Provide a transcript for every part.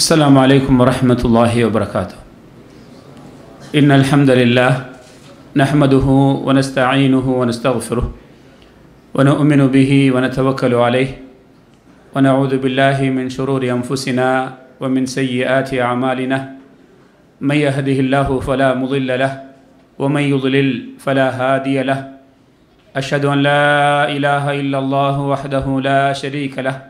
السلام عليكم ورحمة الله وبركاته إن الحمد لله نحمده ونستعينه ونستغفره ونؤمن به ونتوكل عليه ونعوذ بالله من شرور أنفسنا ومن سيئات أعمالنا من يهده الله فلا مضل له ومن يضلل فلا هادي له أشهد أن لا إله إلا الله وحده لا شريك له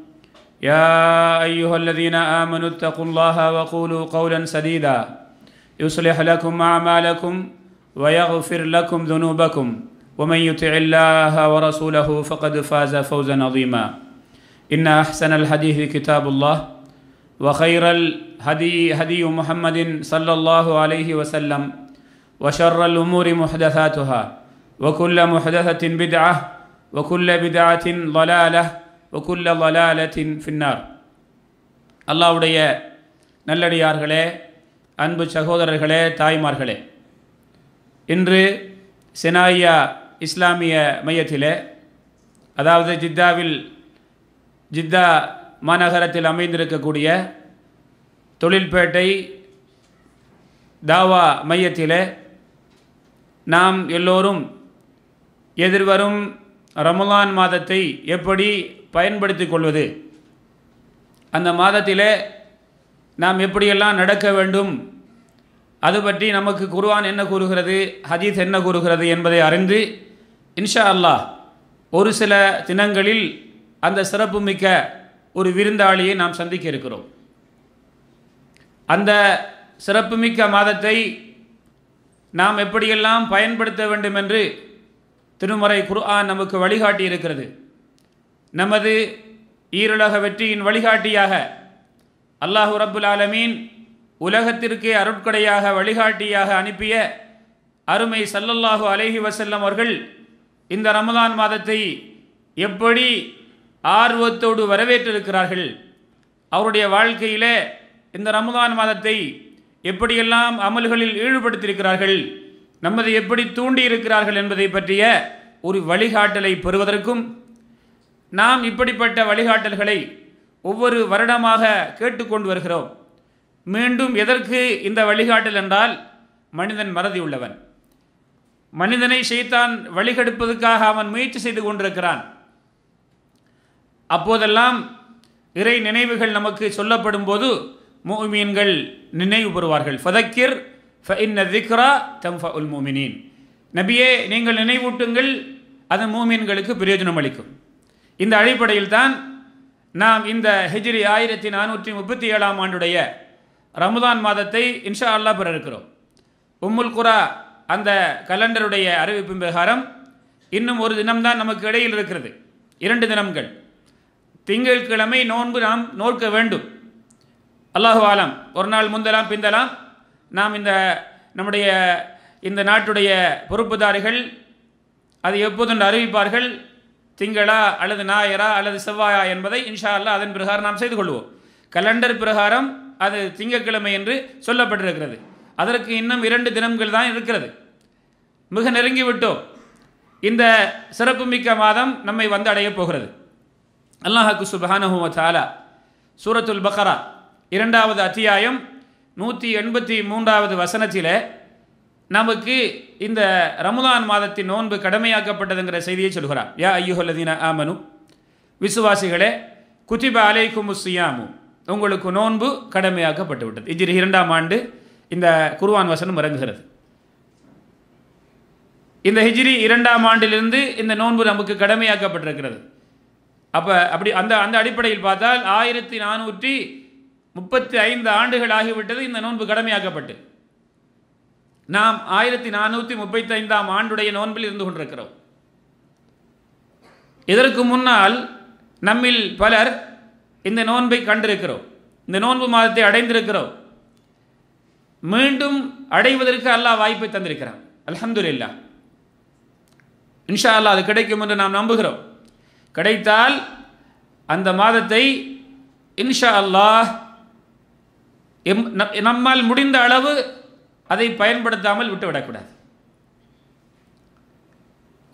يا ايها الذين امنوا اتقوا الله وقولوا قولا سديدا يصلح لكم اعمالكم ويغفر لكم ذنوبكم ومن يطع الله ورسوله فقد فاز فوزا عظيما ان احسن الحديث كتاب الله وخير الهدي هدي محمد صلى الله عليه وسلم وشر الامور محدثاتها وكل محدثه بدعه وكل بدعه ضلاله ஒகுல்ல வலாலத்தின் ஃபின்னார் அல்லாவுடைய நல்லடியார்களே அன்பு சகோதரர்களே தாய்மார்களே இன்று செனாயா இஸ்லாமிய மையத்தில் அதாவது ஜித்தாவில் ஜித்தா மாநகரத்தில் அமைந்திருக்கக்கூடிய தொழில்பேட்டை தாவா மையத்தில் நாம் எல்லோரும் எதிர்வரும் ரமலான் மாதத்தை எப்படி பயன்படுத்தி கொள்வது அந்த மாதத்திலே நாம் எப்படியெல்லாம் நடக்க வேண்டும் அது பற்றி நமக்கு குர்வான் என்ன கூறுகிறது ஹதீஸ் என்ன கூறுகிறது என்பதை அறிந்து இன்ஷா அல்லாஹ் ஒரு சில தினங்களில் அந்த சிறப்புமிக்க ஒரு விருந்தாளியை நாம் சந்திக்க இருக்கிறோம் அந்த சிறப்புமிக்க மாதத்தை நாம் எப்படியெல்லாம் பயன்படுத்த வேண்டும் என்று திருமறை குர்ஆன் நமக்கு வழிகாட்டி இருக்கிறது நமது ஈருலக வெற்றியின் வழிகாட்டியாக அல்லாஹு ரப்புல் ஆலமீன் உலகத்திற்கே அருட்கடையாக வழிகாட்டியாக அனுப்பிய அருமை சல்லல்லாஹு அலஹி வசல்லம் அவர்கள் இந்த ரமதான் மாதத்தை எப்படி ஆர்வத்தோடு வரவேற்றிருக்கிறார்கள் அவருடைய வாழ்க்கையிலே இந்த ரமதான் மாதத்தை எப்படியெல்லாம் அமல்களில் ஈடுபடுத்தியிருக்கிறார்கள் நமது எப்படி தூண்டியிருக்கிறார்கள் என்பதை பற்றிய ஒரு வழிகாட்டலை பெறுவதற்கும் நாம் இப்படிப்பட்ட வழிகாட்டல்களை ஒவ்வொரு வருடமாக கேட்டுக்கொண்டு வருகிறோம் மீண்டும் எதற்கு இந்த வழிகாட்டல் என்றால் மனிதன் மறதி உள்ளவன் மனிதனை செய்தான் வழிகெடுப்பதற்காக அவன் முயற்சி செய்து கொண்டிருக்கிறான் அப்போதெல்லாம் இறை நினைவுகள் நமக்கு சொல்லப்படும் போது மீன்கள் நினைவு பெறுவார்கள் ஃபதக்கிர் ஃபஇன்ன திக்ரா தம்ஃபா உல் மூமினின் நபியே நீங்கள் நினைவூட்டுங்கள் அது மூமின்களுக்கு பிரயோஜனம் அளிக்கும் இந்த அடிப்படையில் தான் நாம் இந்த ஹிஜ்ரி ஆயிரத்தி நானூற்றி முப்பத்தி ஏழாம் ஆண்டுடைய ரமதான் மாதத்தை இன்ஷா அல்லா பெற இருக்கிறோம் உம்முல் குரா அந்த கலண்டருடைய அறிவிப்பின் பிரகாரம் இன்னும் ஒரு தினம்தான் நமக்கு இடையில் இருக்கிறது இரண்டு தினங்கள் திங்கட்கிழமை நோன்பு நாம் நோக்க வேண்டும் அல்லாஹு ஆலம் ஒரு நாள் முந்தலாம் பிந்தலாம் நாம் இந்த நம்முடைய இந்த நாட்டுடைய பொறுப்புதாரிகள் அது எப்போதுண்டு அறிவிப்பார்கள் திங்களா அல்லது ஞாயிறா அல்லது செவ்வாயா என்பதை இன்ஷா அல்லா அதன் பிரகாரம் நாம் செய்து கொள்வோம் கலண்டர் பிரகாரம் அது திங்கக்கிழமை என்று சொல்லப்பட்டிருக்கிறது அதற்கு இன்னும் இரண்டு தினங்கள் தான் இருக்கிறது மிக நெருங்கிவிட்டோம் இந்த சிறப்புமிக்க மாதம் நம்மை வந்து அடைய போகிறது அல்லாஹாக்கு சுபஹானஹுவ சாலா சூரத்துல் பக்ரா இரண்டாவது அத்தியாயம் நூற்றி எண்பத்தி மூன்றாவது வசனத்தில் நமக்கு இந்த ரமுதான் மாதத்தின் நோன்பு கடமையாக்கப்பட்டதுங்கிற செய்தியை சொல்கிறார் யா ஐயுஹல்லதீன ஆமனு விசுவாசிகளே குத்திப அலைக்கும் சுயாமு உங்களுக்கு நோன்பு கடமையாக்கப்பட்டு விட்டது இஜிரி இரண்டாம் ஆண்டு இந்த குருவான் வசனம் இறங்குகிறது இந்த ஹிஜ்ரி இரண்டாம் ஆண்டிலிருந்து இந்த நோன்பு நமக்கு கடமையாக்கப்பட்டிருக்கிறது அப்போ அப்படி அந்த அந்த அடிப்படையில் பார்த்தால் ஆயிரத்தி நானூற்றி முப்பத்தி ஐந்து ஆண்டுகள் ஆகிவிட்டது இந்த நோன்பு கடமையாக்கப்பட்டு நாம் ஆயிரத்தி நானூற்றி முப்பத்தி ஐந்தாம் ஆண்டுடைய நோன்பில் இருந்து கொண்டிருக்கிறோம் இதற்கு முன்னால் நம்மில் பலர் இந்த நோன்பை கண்டிருக்கிறோம் இந்த நோன்பு மாதத்தை அடைந்திருக்கிறோம் மீண்டும் அடைவதற்கு அல்லாஹ் வாய்ப்பை தந்திருக்கிறான் இல்லா இன்ஷா அல்லா அது கிடைக்கும் என்று நாம் நம்புகிறோம் கிடைத்தால் அந்த மாதத்தை இன்ஷா அல்லாஹ் எம் நம்மால் முடிந்த அளவு அதை பயன்படுத்தாமல் விட்டுவிடக்கூடாது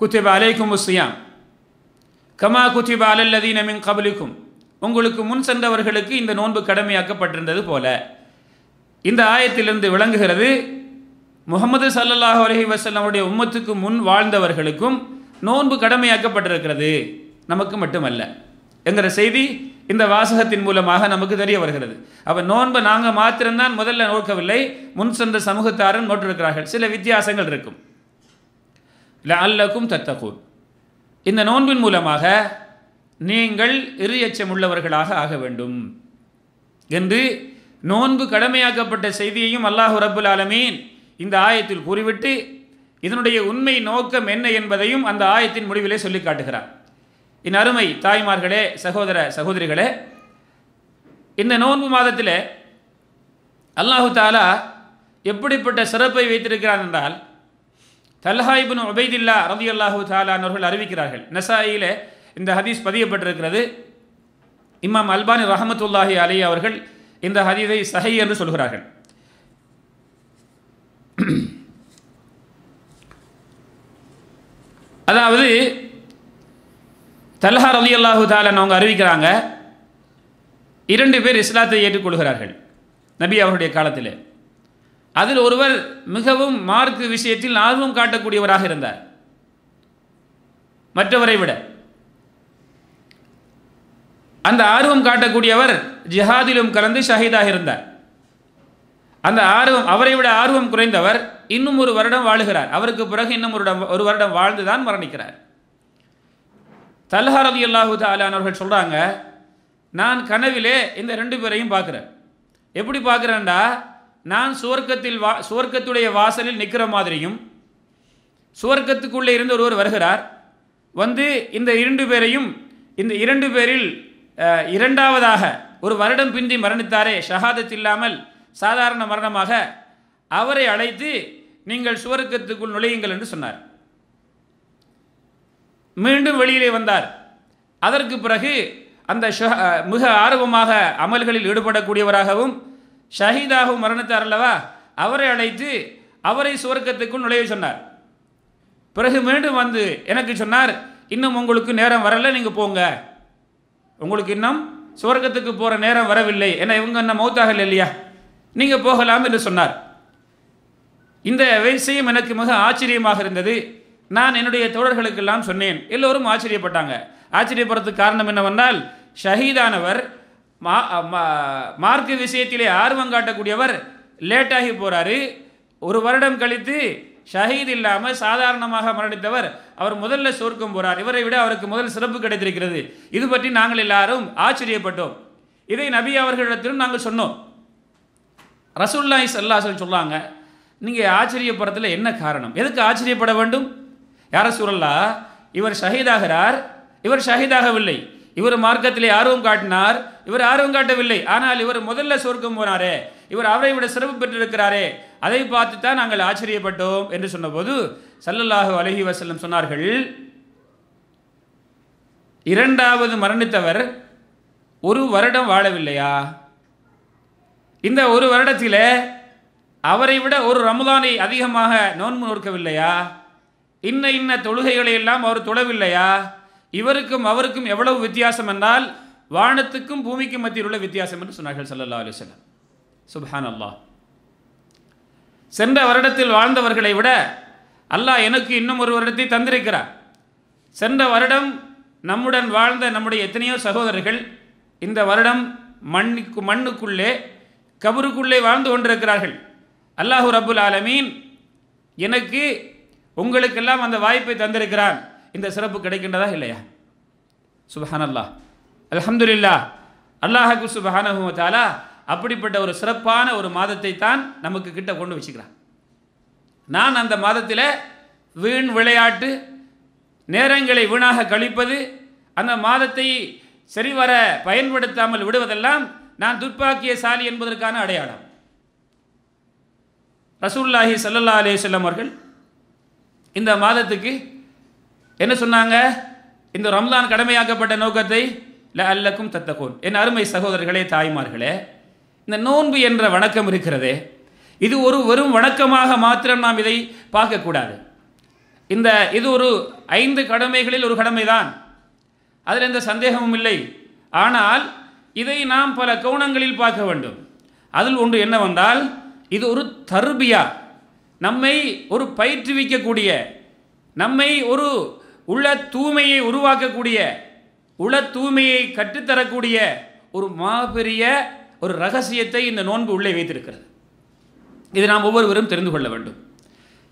குத்திப அலைக்கும் உஸ்யாம் கமா குத்திப அலல்லதி நமின் கபலிக்கும் உங்களுக்கு முன் சென்றவர்களுக்கு இந்த நோன்பு கடமையாக்கப்பட்டிருந்தது போல இந்த ஆயத்திலிருந்து விளங்குகிறது முகமது சல்லல்லாஹ் அலஹி வசல்லமுடைய உம்மத்துக்கு முன் வாழ்ந்தவர்களுக்கும் நோன்பு கடமையாக்கப்பட்டிருக்கிறது நமக்கு மட்டுமல்ல என்கிற செய்தி இந்த வாசகத்தின் மூலமாக நமக்கு தெரிய வருகிறது அப்போ நோன்பு நாங்கள் மாத்திரம்தான் முதல்ல நோக்கவில்லை முன் சென்ற சமூகத்தாரும் நோட்டிருக்கிறார்கள் சில வித்தியாசங்கள் இருக்கும் இல்லை அல்லக்கும் தத்தகூன் இந்த நோன்பின் மூலமாக நீங்கள் இரு எச்சம் உள்ளவர்களாக ஆக வேண்டும் என்று நோன்பு கடமையாக்கப்பட்ட செய்தியையும் அல்லாஹு ரபுல் ஆலமீன் இந்த ஆயத்தில் கூறிவிட்டு இதனுடைய உண்மை நோக்கம் என்ன என்பதையும் அந்த ஆயத்தின் முடிவிலே சொல்லி காட்டுகிறார் என் அருமை தாய்மார்களே சகோதர சகோதரிகளே இந்த நோன்பு மாதத்தில் அல்லாஹு தாலா எப்படிப்பட்ட சிறப்பை வைத்திருக்கிறார் என்றால் தல்ஹாயிபின் உபைதில்லா ரவி அல்லாஹு தாலானவர்கள் அறிவிக்கிறார்கள் நசாயிலே இந்த ஹதீஸ் பதியப்பட்டிருக்கிறது இமாம் அல்பானி ரஹமத்துல்லாஹி அலி அவர்கள் இந்த ஹதீஸை சஹை என்று சொல்கிறார்கள் அதாவது தல்ஹா ரலி அல்லாஹு தாலன் அவங்க அறிவிக்கிறாங்க இரண்டு பேர் இஸ்லாத்தை ஏற்றுக்கொள்கிறார்கள் நபி அவருடைய காலத்தில் அதில் ஒருவர் மிகவும் மார்க்கு விஷயத்தில் ஆர்வம் காட்டக்கூடியவராக இருந்தார் மற்றவரை விட அந்த ஆர்வம் காட்டக்கூடியவர் ஜிஹாதிலும் கலந்து ஷஹீதாக இருந்தார் அந்த ஆர்வம் அவரை விட ஆர்வம் குறைந்தவர் இன்னும் ஒரு வருடம் வாழுகிறார் அவருக்கு பிறகு இன்னும் ஒரு வருடம் வாழ்ந்துதான் மரணிக்கிறார் தல்ஹாரதி அல்லாஹு தாலானவர்கள் சொல்கிறாங்க நான் கனவிலே இந்த ரெண்டு பேரையும் பார்க்குறேன் எப்படி பார்க்குறேன்டா நான் சுவர்க்கத்தில் வா சுவர்க்கத்துடைய வாசலில் நிற்கிற மாதிரியும் சுவர்க்கத்துக்குள்ளே இருந்து ஒருவர் வருகிறார் வந்து இந்த இரண்டு பேரையும் இந்த இரண்டு பேரில் இரண்டாவதாக ஒரு வருடம் பிந்தி மரணித்தாரே ஷஹாதத் இல்லாமல் சாதாரண மரணமாக அவரை அழைத்து நீங்கள் சுவர்க்கத்துக்குள் நுழையுங்கள் என்று சொன்னார் மீண்டும் வெளியிலே வந்தார் அதற்கு பிறகு அந்த மிக ஆர்வமாக அமல்களில் ஈடுபடக்கூடியவராகவும் ஷஹீதாகவும் மரணித்தார் அல்லவா அவரை அழைத்து அவரை சுவர்க்கத்துக்குள் நுழைய சொன்னார் பிறகு மீண்டும் வந்து எனக்கு சொன்னார் இன்னும் உங்களுக்கு நேரம் வரலை நீங்கள் போங்க உங்களுக்கு இன்னும் சுவர்க்கத்துக்கு போகிற நேரம் வரவில்லை ஏன்னா இவங்க என்ன மௌத்தாகல இல்லையா நீங்கள் போகலாம் என்று சொன்னார் இந்த விஷயம் எனக்கு மிக ஆச்சரியமாக இருந்தது நான் என்னுடைய தோழர்களுக்கெல்லாம் சொன்னேன் எல்லோரும் ஆச்சரியப்பட்டாங்க ஆச்சரியப்படுறதுக்கு காரணம் என்னவென்றால் ஷஹீதானவர் மா மார்க்கு விஷயத்திலே ஆர்வம் காட்டக்கூடியவர் லேட்டாகி போகிறாரு ஒரு வருடம் கழித்து ஷஹீத் இல்லாமல் சாதாரணமாக மரணித்தவர் அவர் முதல்ல சோர்க்கம் போகிறார் இவரை விட அவருக்கு முதல் சிறப்பு கிடைத்திருக்கிறது இது பற்றி நாங்கள் எல்லாரும் ஆச்சரியப்பட்டோம் இதை நபி அவர்களிடத்திலும் நாங்கள் சொன்னோம் ரசூல்லாய் சல்லாசல் சொல்லுவாங்க நீங்கள் ஆச்சரியப்படுறதுல என்ன காரணம் எதுக்கு ஆச்சரியப்பட வேண்டும் யார சூரல்லா இவர் ஷஹீதாகிறார் இவர் ஷஹீதாகவில்லை இவர் மார்க்கத்திலே ஆர்வம் காட்டினார் இவர் ஆர்வம் காட்டவில்லை ஆனால் இவர் முதல்ல சொர்க்கம் போனாரே இவர் அவரை விட சிறப்பு பெற்றிருக்கிறாரே அதை பார்த்து தான் நாங்கள் ஆச்சரியப்பட்டோம் என்று சொன்னபோது சல்லல்லாஹு அலஹி வசல்லம் சொன்னார்கள் இரண்டாவது மரணித்தவர் ஒரு வருடம் வாழவில்லையா இந்த ஒரு வருடத்தில் அவரை விட ஒரு ரமதானை அதிகமாக நோன்பு நோக்கவில்லையா இன்ன இன்ன தொழுகைகளை எல்லாம் அவர் தொழவில்லையா இவருக்கும் அவருக்கும் எவ்வளவு வித்தியாசம் என்றால் வானத்துக்கும் பூமிக்கும் மத்தியில் உள்ள வித்தியாசம் என்று சொன்னார்கள் சல்லா அலிஸ்லாம் சுபஹான் அல்லா சென்ற வருடத்தில் வாழ்ந்தவர்களை விட அல்லாஹ் எனக்கு இன்னும் ஒரு வருடத்தை தந்திருக்கிறார் சென்ற வருடம் நம்முடன் வாழ்ந்த நம்முடைய எத்தனையோ சகோதரர்கள் இந்த வருடம் மண்ணுக்கு மண்ணுக்குள்ளே கபருக்குள்ளே வாழ்ந்து கொண்டிருக்கிறார்கள் அல்லாஹூ ரபுல் ஆலமீன் எனக்கு உங்களுக்கெல்லாம் அந்த வாய்ப்பை தந்திருக்கிறான் இந்த சிறப்பு கிடைக்கின்றதா இல்லையா சுபஹானல்லா அலமதுல்லா அல்லாஹாக்கு தாலா அப்படிப்பட்ட ஒரு சிறப்பான ஒரு மாதத்தை தான் நமக்கு கிட்ட கொண்டு வச்சுக்கிறான் நான் அந்த மாதத்தில் வீண் விளையாட்டு நேரங்களை வீணாக கழிப்பது அந்த மாதத்தை சரிவர பயன்படுத்தாமல் விடுவதெல்லாம் நான் துர்ப்பாக்கிய சாலி என்பதற்கான அடையாளம் ரசூல்லாஹி சல்லா அலே செல்லம் அவர்கள் இந்த மாதத்துக்கு என்ன சொன்னாங்க இந்த ரம்லான் கடமையாக்கப்பட்ட நோக்கத்தை ல அல்லக்கும் தத்தகோன் என் அருமை சகோதரர்களே தாய்மார்களே இந்த நோன்பு என்ற வணக்கம் இருக்கிறதே இது ஒரு வெறும் வணக்கமாக மாத்திரம் நாம் இதை பார்க்கக்கூடாது இந்த இது ஒரு ஐந்து கடமைகளில் ஒரு கடமை தான் அதில் எந்த சந்தேகமும் இல்லை ஆனால் இதை நாம் பல கவுனங்களில் பார்க்க வேண்டும் அதில் ஒன்று என்ன வந்தால் இது ஒரு தர்பியா நம்மை ஒரு பயிற்றுவிக்கக்கூடிய நம்மை ஒரு உள்ள தூய்மையை உருவாக்கக்கூடிய உள தூய்மையை கற்றுத்தரக்கூடிய ஒரு மாபெரிய ஒரு ரகசியத்தை இந்த நோன்பு உள்ளே வைத்திருக்கிறது இது நாம் ஒவ்வொருவரும் தெரிந்து கொள்ள வேண்டும்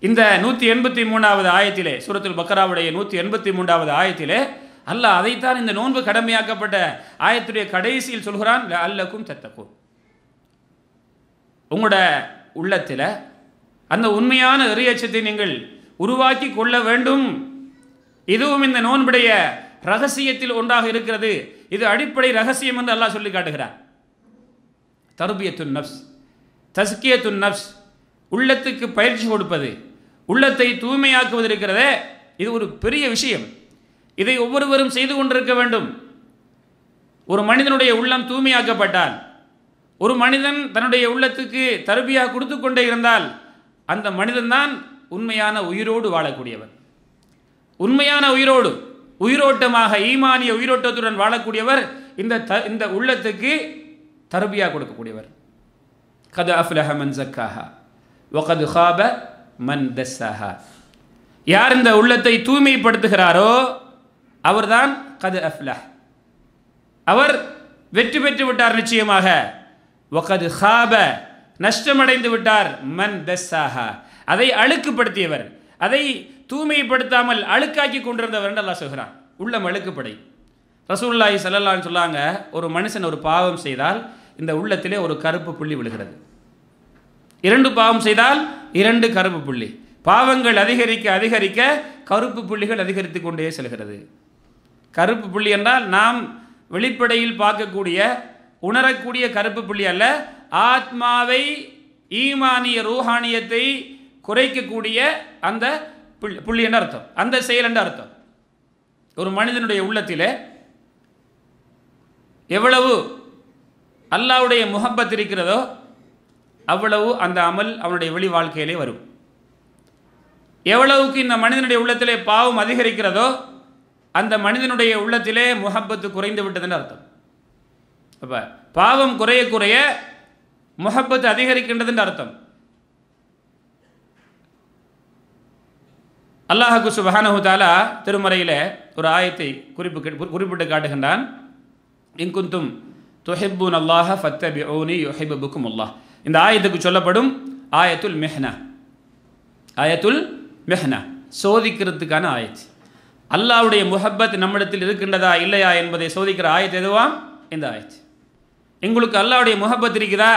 இந்த நூற்றி எண்பத்தி மூணாவது ஆயத்திலே சூரத்தில் பக்கராவுடைய நூற்றி எண்பத்தி மூன்றாவது ஆயத்திலே அல்ல அதைத்தான் இந்த நோன்பு கடமையாக்கப்பட்ட ஆயத்துடைய கடைசியில் சொல்கிறான் அல்லக்கும் தத்தக்கும் உங்களோட உள்ளத்தில் அந்த உண்மையான எரியச்சத்தை நீங்கள் உருவாக்கி கொள்ள வேண்டும் இதுவும் இந்த நோன்புடைய ரகசியத்தில் ஒன்றாக இருக்கிறது இது அடிப்படை ரகசியம் என்று அல்லாஹ் சொல்லி காட்டுகிறார் தருபியத்துன் நப்ஸ் தஸ்கியத்துன் நப்ஸ் உள்ளத்துக்கு பயிற்சி கொடுப்பது உள்ளத்தை தூய்மையாக்குவது இருக்கிறதே இது ஒரு பெரிய விஷயம் இதை ஒவ்வொருவரும் செய்து கொண்டிருக்க வேண்டும் ஒரு மனிதனுடைய உள்ளம் தூய்மையாக்கப்பட்டால் ஒரு மனிதன் தன்னுடைய உள்ளத்துக்கு தருபியாக கொடுத்து கொண்டே இருந்தால் அந்த மனிதன்தான் உண்மையான உயிரோடு வாழக்கூடியவன் உண்மையான உயிரோடு உயிரோட்டமாக ஈமானிய உயிரோட்டத்துடன் வாழக்கூடியவர் இந்த த இந்த உள்ளத்துக்கு தரபியாக கொடுக்கக்கூடியவர் கது அஃப்லஹ மன் ஜக்காஹா ஒகது ஹாப மன் தஸ்ஸாஹா யார் இந்த உள்ளத்தை தூய்மைப்படுத்துகிறாரோ அவர்தான் கது அஃப்லஹ் அவர் வெற்றி பெற்று விட்டார் நிச்சயமாக ஒகது ஹாப நஷ்டமடைந்து விட்டார் மன் தஸ்ஸாஹா அதை அழுக்குப்படுத்தியவர் அதை தூய்மைப்படுத்தாமல் அழுக்காக்கி கொண்டிருந்தவர் அல்லா சொல்கிறான் உள்ளம் அழுக்குப்படை ரசூல்லாஹி சல்லல்லான்னு சொல்லாங்க ஒரு மனுஷன் ஒரு பாவம் செய்தால் இந்த உள்ளத்திலே ஒரு கருப்பு புள்ளி விழுகிறது இரண்டு பாவம் செய்தால் இரண்டு கருப்பு புள்ளி பாவங்கள் அதிகரிக்க அதிகரிக்க கருப்பு புள்ளிகள் அதிகரித்து கொண்டே செல்கிறது கருப்பு புள்ளி என்றால் நாம் வெளிப்படையில் பார்க்கக்கூடிய உணரக்கூடிய கருப்பு புள்ளி அல்ல ஆத்மாவை ஈமானிய ரூஹானியத்தை குறைக்கக்கூடிய அந்த புள்ளி புள்ளி என்ற அர்த்தம் அந்த செயல் என்ன அர்த்தம் ஒரு மனிதனுடைய உள்ளத்தில் எவ்வளவு அல்லாவுடைய முகப்பத் இருக்கிறதோ அவ்வளவு அந்த அமல் அவனுடைய வெளி வாழ்க்கையிலே வரும் எவ்வளவுக்கு இந்த மனிதனுடைய உள்ளத்திலே பாவம் அதிகரிக்கிறதோ அந்த மனிதனுடைய உள்ளத்திலே முகப்பத்து குறைந்து விட்டதுன்னு அர்த்தம் அப்போ பாவம் குறைய குறைய முகப்பத்து அதிகரிக்கின்றதுன்ற அர்த்தம் அல்லாஹு சுபஹானஹு தாலா திருமறையில் ஒரு ஆயத்தை குறிப்பு குறிப்பிட்டு காட்டுகின்றான் இங்குந்தும் துஹிப்புன் அல்லாஹ ஃபத்தபி ஓனி யுஹிபுக்கும் அல்லாஹ் இந்த ஆயத்துக்கு சொல்லப்படும் ஆயத்துல் மெஹ்னா ஆயத்துல் மெஹ்னா சோதிக்கிறதுக்கான ஆயத்து அல்லாவுடைய முஹப்பத் நம்மிடத்தில் இருக்கின்றதா இல்லையா என்பதை சோதிக்கிற ஆயத்து எதுவாம் இந்த ஆயத்து எங்களுக்கு அல்லாவுடைய முகப்பத் இருக்குதா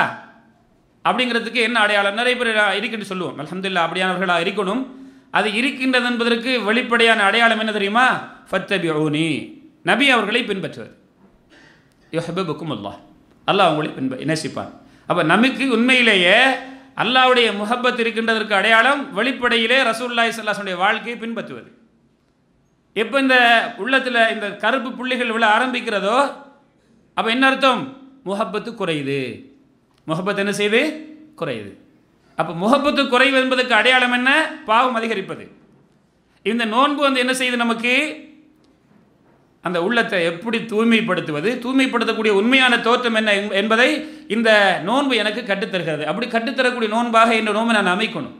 அப்படிங்கிறதுக்கு என்ன அடையாளம் நிறைய பேர் இருக்குன்னு சொல்லுவோம் அலமதுல்லா அப்படியானவர்களாக இருக்கணும் அது இருக்கின்றது என்பதற்கு வெளிப்படையான அடையாளம் என்ன தெரியுமா ஃபத்தபியூனி நபி அவர்களை பின்பற்றுவது யொஹபுக்கும் அல்லா அல்லாஹ் அவங்களை பின்ப நேசிப்பான் அப்போ நமக்கு உண்மையிலேயே அல்லாவுடைய முகப்பத் இருக்கின்றதற்கு அடையாளம் வெளிப்படையிலே ரசூல்லாய் சல்லாஸுடைய வாழ்க்கையை பின்பற்றுவது எப்போ இந்த உள்ளத்தில் இந்த கருப்பு புள்ளிகள் விழ ஆரம்பிக்கிறதோ அப்போ என்ன அர்த்தம் முகப்பத்து குறையுது முகப்பத் என்ன செய்யுது குறையுது அப்போ முகப்பத்து குறைவு என்பதற்கு அடையாளம் என்ன பாவம் அதிகரிப்பது இந்த நோன்பு வந்து என்ன செய்யுது நமக்கு அந்த உள்ளத்தை எப்படி தூய்மைப்படுத்துவது தூய்மைப்படுத்தக்கூடிய உண்மையான தோற்றம் என்ன என்பதை இந்த நோன்பு எனக்கு கட்டுத்தருகிறது அப்படி கட்டுத்தரக்கூடிய நோன்பாக இந்த நோன்பை நான் அமைக்கணும்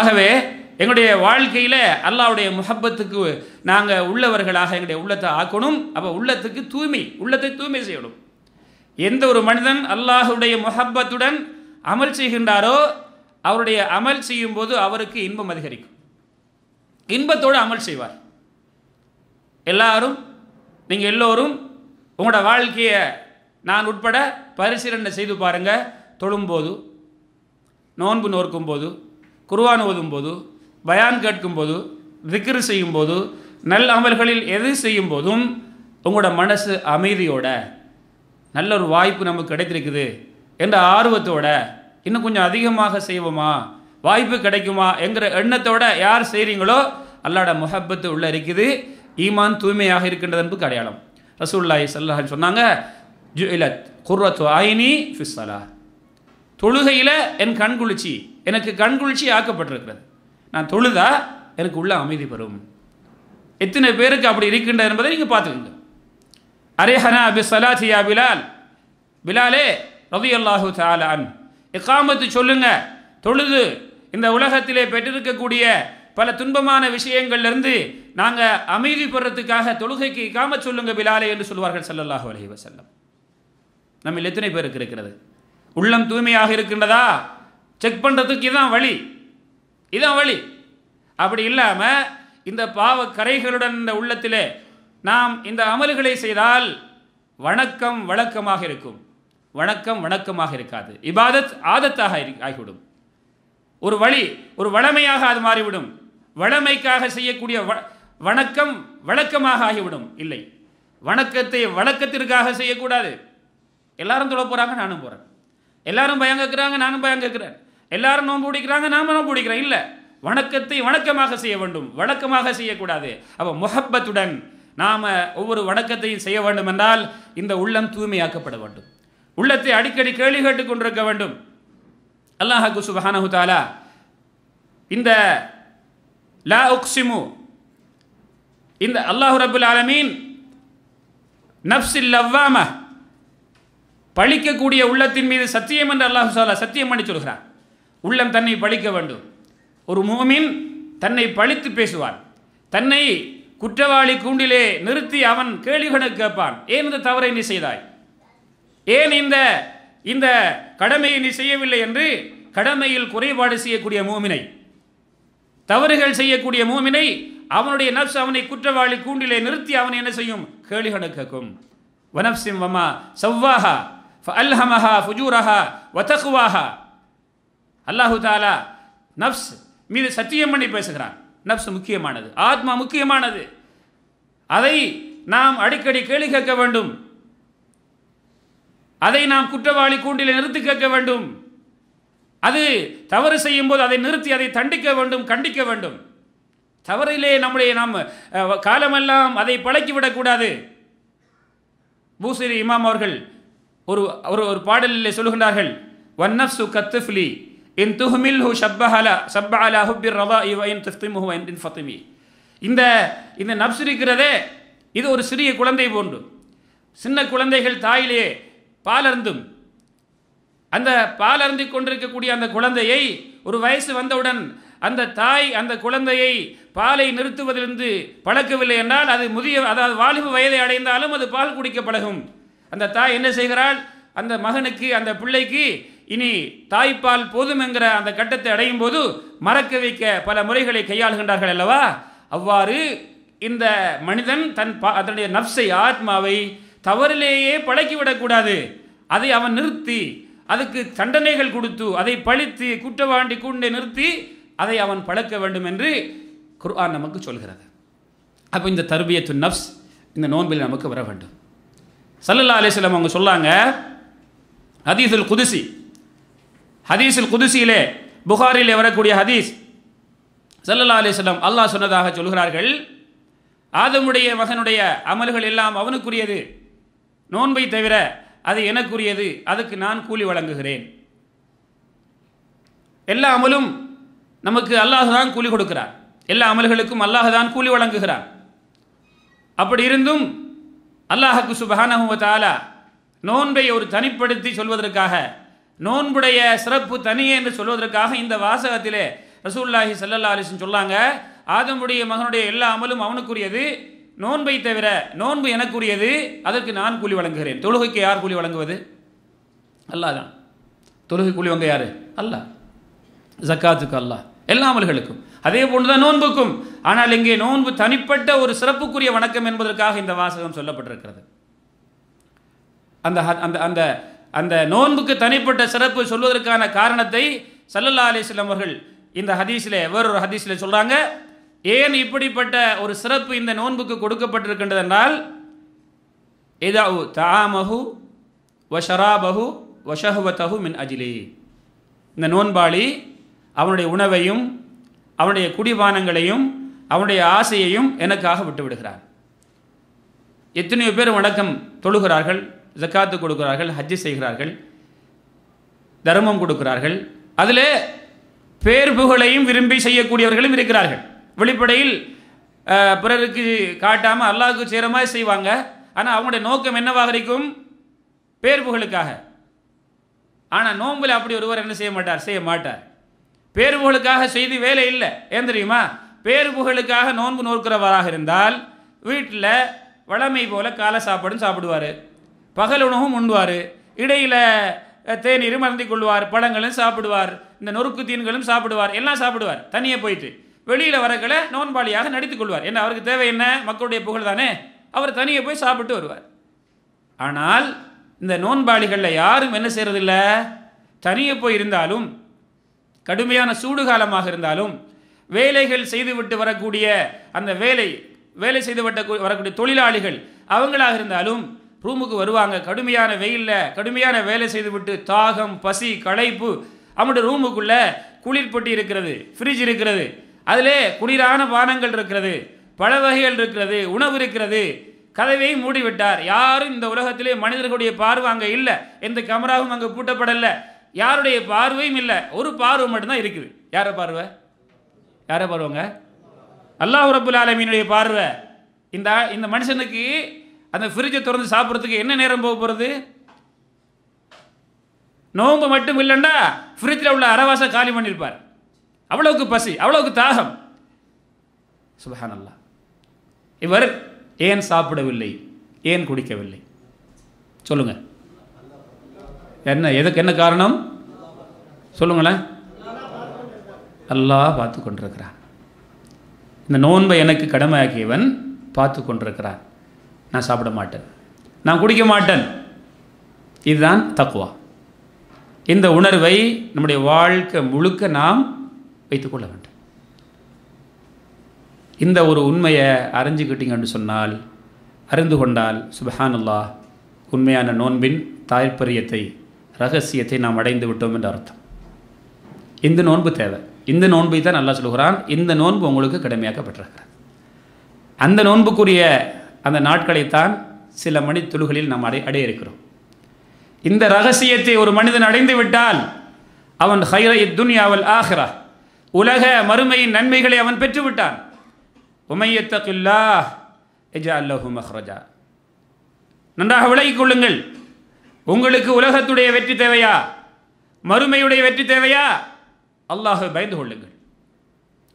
ஆகவே எங்களுடைய வாழ்க்கையில் அல்லாவுடைய முகப்பத்துக்கு நாங்கள் உள்ளவர்களாக எங்களுடைய உள்ளத்தை ஆக்கணும் அப்போ உள்ளத்துக்கு தூய்மை உள்ளத்தை தூய்மை செய்யணும் எந்த ஒரு மனிதன் அல்லாஹுடைய முகப்பத்துடன் அமல் செய்கின்றாரோ அவருடைய அமல் செய்யும் போது அவருக்கு இன்பம் அதிகரிக்கும் இன்பத்தோடு அமல் செய்வார் எல்லாரும் நீங்கள் எல்லோரும் உங்களோட வாழ்க்கையை நான் உட்பட பரிசீலனை செய்து பாருங்கள் தொழும்போது நோன்பு நோர்க்கும் போது குர்வான் ஓதும்போது பயான் கேட்கும்போது திக்ரு செய்யும்போது நல் அமல்களில் எது செய்யும் போதும் உங்களோட மனசு அமைதியோட நல்ல ஒரு வாய்ப்பு நமக்கு கிடைத்திருக்குது என்ற ஆர்வத்தோட இன்னும் கொஞ்சம் அதிகமாக செய்வோமா வாய்ப்பு கிடைக்குமா என்கிற எண்ணத்தோட யார் செய்கிறீங்களோ அல்லாட முகப்பத்து உள்ளே இருக்குது ஈமான் தூய்மையாக இருக்கின்றது என்பது அடையாளம் ரசூல்லாய் சல்லாஹ் சொன்னாங்க தொழுகையில் என் கண்குளிச்சி எனக்கு கண்குளிச்சி ஆக்கப்பட்டிருக்கிறது நான் தொழுதா எனக்கு உள்ள அமைதி பெறும் எத்தனை பேருக்கு அப்படி இருக்கின்ற என்பதை நீங்கள் பார்த்துக்கோங்க அரேஹனா அபி சலாத்தியா பிலால் பிலாலே ரவி அல்லாஹு சாலான் எக்காமத்து சொல்லுங்க தொழுது இந்த உலகத்திலே பெற்றிருக்கக்கூடிய பல துன்பமான விஷயங்கள்லேருந்து நாங்கள் அமைதி பெறத்துக்காக தொழுகைக்கு இக்காம சொல்லுங்க பிலாலே என்று சொல்வார்கள் சல்லல்லாஹு அலஹி வசல்லம் நம்ம எத்தனை பேருக்கு இருக்கிறது உள்ளம் தூய்மையாக இருக்கின்றதா செக் பண்ணுறதுக்கு தான் வழி இதான் வழி அப்படி இல்லாமல் இந்த பாவ கரைகளுடன் இந்த உள்ளத்திலே நாம் இந்த அமல்களை செய்தால் வணக்கம் வழக்கமாக இருக்கும் வணக்கம் வணக்கமாக இருக்காது இபாதத் ஆதத்தாக ஆகிவிடும் ஒரு வழி ஒரு வளமையாக அது மாறிவிடும் வளமைக்காக செய்யக்கூடிய வணக்கம் வழக்கமாக ஆகிவிடும் இல்லை வணக்கத்தை வழக்கத்திற்காக செய்யக்கூடாது எல்லாரும் தொட போகிறாங்க நானும் போகிறேன் எல்லாரும் பயங்கக்கிறாங்க நானும் பயங்கக்கிறேன் எல்லாரும் நோன்பு பிடிக்கிறாங்க நாம நோன்பு பிடிக்கிறோம் இல்லை வணக்கத்தை வணக்கமாக செய்ய வேண்டும் வழக்கமாக செய்யக்கூடாது அப்போ முகப்பத்துடன் நாம் ஒவ்வொரு வணக்கத்தையும் செய்ய வேண்டும் என்றால் இந்த உள்ளம் தூய்மையாக்கப்பட வேண்டும் உள்ளத்தை அடிக்கடி கேள்வி கொண்டிருக்க வேண்டும் அல்லாஹாக்கு சுபஹானஹு தாலா இந்த லா உக்ஸிமு இந்த அல்லாஹு ரபுல் ஆலமீன் நப்சில் லவ்வாம பழிக்கக்கூடிய உள்ளத்தின் மீது சத்தியம் என்று அல்லாஹு சத்தியம் பண்ணி சொல்கிறான் உள்ளம் தன்னை பழிக்க வேண்டும் ஒரு மூமின் தன்னை பழித்து பேசுவான் தன்னை குற்றவாளி கூண்டிலே நிறுத்தி அவன் கேள்விகளை கேட்பான் ஏன் இந்த தவறை நீ செய்தாய் ஏன் இந்த இந்த கடமையை நீ செய்யவில்லை என்று கடமையில் குறைபாடு செய்யக்கூடிய மூமினை தவறுகள் செய்யக்கூடிய மூமினை அவனுடைய நப்ஸ் அவனை குற்றவாளி கூண்டிலே நிறுத்தி அவனை என்ன செய்யும் கேள்வி கணக்கும் சிம் வமா சவ்வாகா அல்ஹமஹா ஃபுஜூரஹா வதகுவாகா அல்லாஹு தாலா நப்ஸ் மீது சத்தியம் பண்ணி பேசுகிறான் நப்ஸ் முக்கியமானது ஆத்மா முக்கியமானது அதை நாம் அடிக்கடி கேள்வி கேட்க வேண்டும் அதை நாம் குற்றவாளி கூண்டில் நிறுத்தி கேட்க வேண்டும் அது தவறு செய்யும் போது அதை நிறுத்தி அதை தண்டிக்க வேண்டும் கண்டிக்க வேண்டும் தவறிலே நம்முடைய நாம் காலமெல்லாம் அதை பழக்கிவிடக்கூடாது பூசிரி இமாம் அவர்கள் ஒரு ஒரு ஒரு பாடலிலே சொல்கின்றார்கள் ஒன் சு கத்துஃப்லி இன் துஹ்மில்ஹு ஷப்பஹலா ஷப்ப அலா ஹுப்பிர் ரதா இவ இன் திஃப்திமுஹு இன் ஃபத்திமி இந்த இந்த நப்ஸ் இருக்கிறதே இது ஒரு சிறிய குழந்தை போன்று சின்ன குழந்தைகள் தாயிலே பாலருந்தும் அந்த பாலருந்தி கொண்டிருக்கக்கூடிய அந்த குழந்தையை ஒரு வயசு வந்தவுடன் அந்த தாய் அந்த குழந்தையை பாலை நிறுத்துவதிலிருந்து பழக்கவில்லை என்றால் அது முதிய அதாவது வாலிபு வயதை அடைந்தாலும் அது பால் குடிக்க பழகும் அந்த தாய் என்ன செய்கிறாள் அந்த மகனுக்கு அந்த பிள்ளைக்கு இனி தாய்ப்பால் போதும் என்கிற அந்த கட்டத்தை அடையும் போது மறக்க வைக்க பல முறைகளை கையாளுகின்றார்கள் அல்லவா அவ்வாறு இந்த மனிதன் தன் பா அதனுடைய நப்சை ஆத்மாவை தவறிலேயே பழக்கிவிடக்கூடாது அதை அவன் நிறுத்தி அதுக்கு தண்டனைகள் கொடுத்து அதை பழித்து குற்றவாண்டி கூண்டை நிறுத்தி அதை அவன் பழக்க வேண்டும் என்று குர்ஆன் நமக்கு சொல்கிறது அப்போ இந்த தர்பியத்து நப்ஸ் இந்த நோன்பில் நமக்கு வர வேண்டும் சல்லல்லா அலிஸ்லாம் அவங்க சொல்லாங்க அதீசுல் குதிசி ஹதீஸில் குதிசியிலே புகாரில் வரக்கூடிய ஹதீஸ் சல்லா அலிஸ்லாம் அல்லாஹ் சொன்னதாக சொல்கிறார்கள் ஆதமுடைய மகனுடைய அமல்கள் எல்லாம் அவனுக்குரியது நோன்பை தவிர அது எனக்குரியது அதுக்கு நான் கூலி வழங்குகிறேன் எல்லா அமலும் நமக்கு அல்லாஹ் தான் கூலி கொடுக்கிறார் எல்லா அமல்களுக்கும் அல்லாஹ் தான் கூலி வழங்குகிறார் அப்படி இருந்தும் அல்லாஹுக்கு சுபஹானஹுவ நோன்பை ஒரு தனிப்படுத்தி சொல்வதற்காக நோன்புடைய சிறப்பு தனியே என்று சொல்வதற்காக இந்த வாசகத்திலே ரசூல்லாஹி சல்லல்லா அலிசன் சொல்லாங்க ஆதமுடைய மகனுடைய எல்லா அமலும் அவனுக்குரியது நோன்பை தவிர நோன்பு எனக்குரியது அதற்கு நான் கூலி வழங்குகிறேன் தொழுகைக்கு யார் கூலி வழங்குவது அல்லா தான் தொழுகை கூலி வாங்க யார் அல்லா ஜக்காத்துக்கு அல்லா எல்லா அமல்களுக்கும் அதே போன்றுதான் நோன்புக்கும் ஆனால் இங்கே நோன்பு தனிப்பட்ட ஒரு சிறப்புக்குரிய வணக்கம் என்பதற்காக இந்த வாசகம் சொல்லப்பட்டிருக்கிறது அந்த அந்த அந்த அந்த நோன்புக்கு தனிப்பட்ட சிறப்பு சொல்வதற்கான காரணத்தை சல்லல்லா அலிஸ்லாம் அவர்கள் இந்த ஹதீஸில் வேறொரு ஹதீஸில் சொல்கிறாங்க ஏன் இப்படிப்பட்ட ஒரு சிறப்பு இந்த நோன்புக்கு கொடுக்கப்பட்டிருக்கின்றது என்றால் எதாவு தாமஹு வஷராபஹு வஷஹுவத்தஹு மின் அஜிலே இந்த நோன்பாளி அவனுடைய உணவையும் அவனுடைய குடிபானங்களையும் அவனுடைய ஆசையையும் எனக்காக விட்டு எத்தனையோ பேர் வணக்கம் தொழுகிறார்கள் ஜக்காத்து கொடுக்கிறார்கள் ஹஜ்ஜி செய்கிறார்கள் தர்மம் கொடுக்கிறார்கள் அதில் பேர் புகழையும் விரும்பி செய்யக்கூடியவர்களும் இருக்கிறார்கள் வெளிப்படையில் பிறருக்கு காட்டாமல் அல்லாவுக்கு சேரமாக செய்வாங்க ஆனால் அவங்களுடைய நோக்கம் என்னவாக இருக்கும் பேர் புகழுக்காக ஆனால் நோம்பில் அப்படி ஒருவர் என்ன செய்ய மாட்டார் செய்ய மாட்டார் பேர் புகழுக்காக செய்து வேலை இல்லை ஏன் தெரியுமா பேர் புகழுக்காக நோன்பு நோக்கிறவராக இருந்தால் வீட்டில் வளமை போல காலை சாப்பாடும் சாப்பிடுவார் பகல் உணவும் உண்வார் இடையில் தேநீரும் மறந்து கொள்வார் பழங்களும் சாப்பிடுவார் இந்த நொறுக்கு தீன்களும் சாப்பிடுவார் எல்லாம் சாப்பிடுவார் தனியே போயிட்டு வெளியில் வரக்களை நோன்பாளியாக நடித்துக் கொள்வார் ஏன்னா அவருக்கு தேவை என்ன மக்களுடைய புகழ் தானே அவர் தனியே போய் சாப்பிட்டு வருவார் ஆனால் இந்த நோன்பாளிகளில் யாரும் என்ன செய்கிறதில்ல தனியே போய் இருந்தாலும் கடுமையான சூடு காலமாக இருந்தாலும் வேலைகள் செய்துவிட்டு வரக்கூடிய அந்த வேலை வேலை செய்துவிட்ட வரக்கூடிய தொழிலாளிகள் அவங்களாக இருந்தாலும் ரூமுக்கு வருவாங்க கடுமையான வெயிலில் கடுமையான வேலை செய்துவிட்டு தாகம் பசி களைப்பு அவனுடைய ரூமுக்குள்ளே குளிர்பொட்டி இருக்கிறது ஃப்ரிட்ஜ் இருக்கிறது அதிலே குளிரான பானங்கள் இருக்கிறது பல வகைகள் இருக்கிறது உணவு இருக்கிறது கதவை மூடிவிட்டார் யாரும் இந்த உலகத்திலே மனிதர்களுடைய பார்வை அங்கே இல்லை எந்த கேமராவும் அங்கே பூட்டப்படலை யாருடைய பார்வையும் இல்லை ஒரு பார்வை மட்டும்தான் இருக்குது யாரை பார்வை யாரை பார்வைங்க அல்லாஹ் ரபுல் ஆலமீனுடைய பார்வை இந்த இந்த மனுஷனுக்கு அந்த ஃப்ரிட்ஜை திறந்து சாப்பிட்றதுக்கு என்ன நேரம் போக போகிறது நோம்பு மட்டும் இல்லைண்டா ஃப்ரிட்ஜில் உள்ள அரவாசை காலி பண்ணியிருப்பார் அவ்வளவுக்கு பசி அவ்வளவுக்கு தாகம் சுபஹானல்லா இவர் ஏன் சாப்பிடவில்லை ஏன் குடிக்கவில்லை சொல்லுங்க என்ன எதுக்கு என்ன காரணம் சொல்லுங்களேன் நல்லா பார்த்து கொண்டிருக்கிறான் இந்த நோன்பை எனக்கு கடமையாக்கியவன் பார்த்து கொண்டிருக்கிறான் நான் சாப்பிட மாட்டேன் நான் குடிக்க மாட்டேன் இதுதான் தக்குவா இந்த உணர்வை நம்முடைய வாழ்க்கை முழுக்க நாம் வைத்துக்கொள்ள வேண்டும் இந்த ஒரு உண்மையை அறிஞ்சுக்கிட்டீங்கன்னு சொன்னால் அறிந்து கொண்டால் சுபஹானுல்லா உண்மையான நோன்பின் தாற்பரியத்தை ரகசியத்தை நாம் அடைந்து விட்டோம் என்று அர்த்தம் இந்த நோன்பு தேவை இந்த நோன்பை தான் நல்லா சொல்கிறான் இந்த நோன்பு உங்களுக்கு கடமையாக பெற்றிருக்கிறார் அந்த நோன்புக்குரிய அந்த நாட்களைத்தான் சில துளுகளில் நாம் அடை அடைய இருக்கிறோம் இந்த ரகசியத்தை ஒரு மனிதன் அடைந்து விட்டால் அவன் ஹைர துன்யாவல் ஆஹ்ரா உலக மறுமையின் நன்மைகளை அவன் பெற்றுவிட்டான் உமையத்தகுல்லா எஜா அல்லஹு மஹ்ரஜா நன்றாக விலகிக் கொள்ளுங்கள் உங்களுக்கு உலகத்துடைய வெற்றி தேவையா மறுமையுடைய வெற்றி தேவையா அல்லாஹ் பயந்து கொள்ளுங்கள்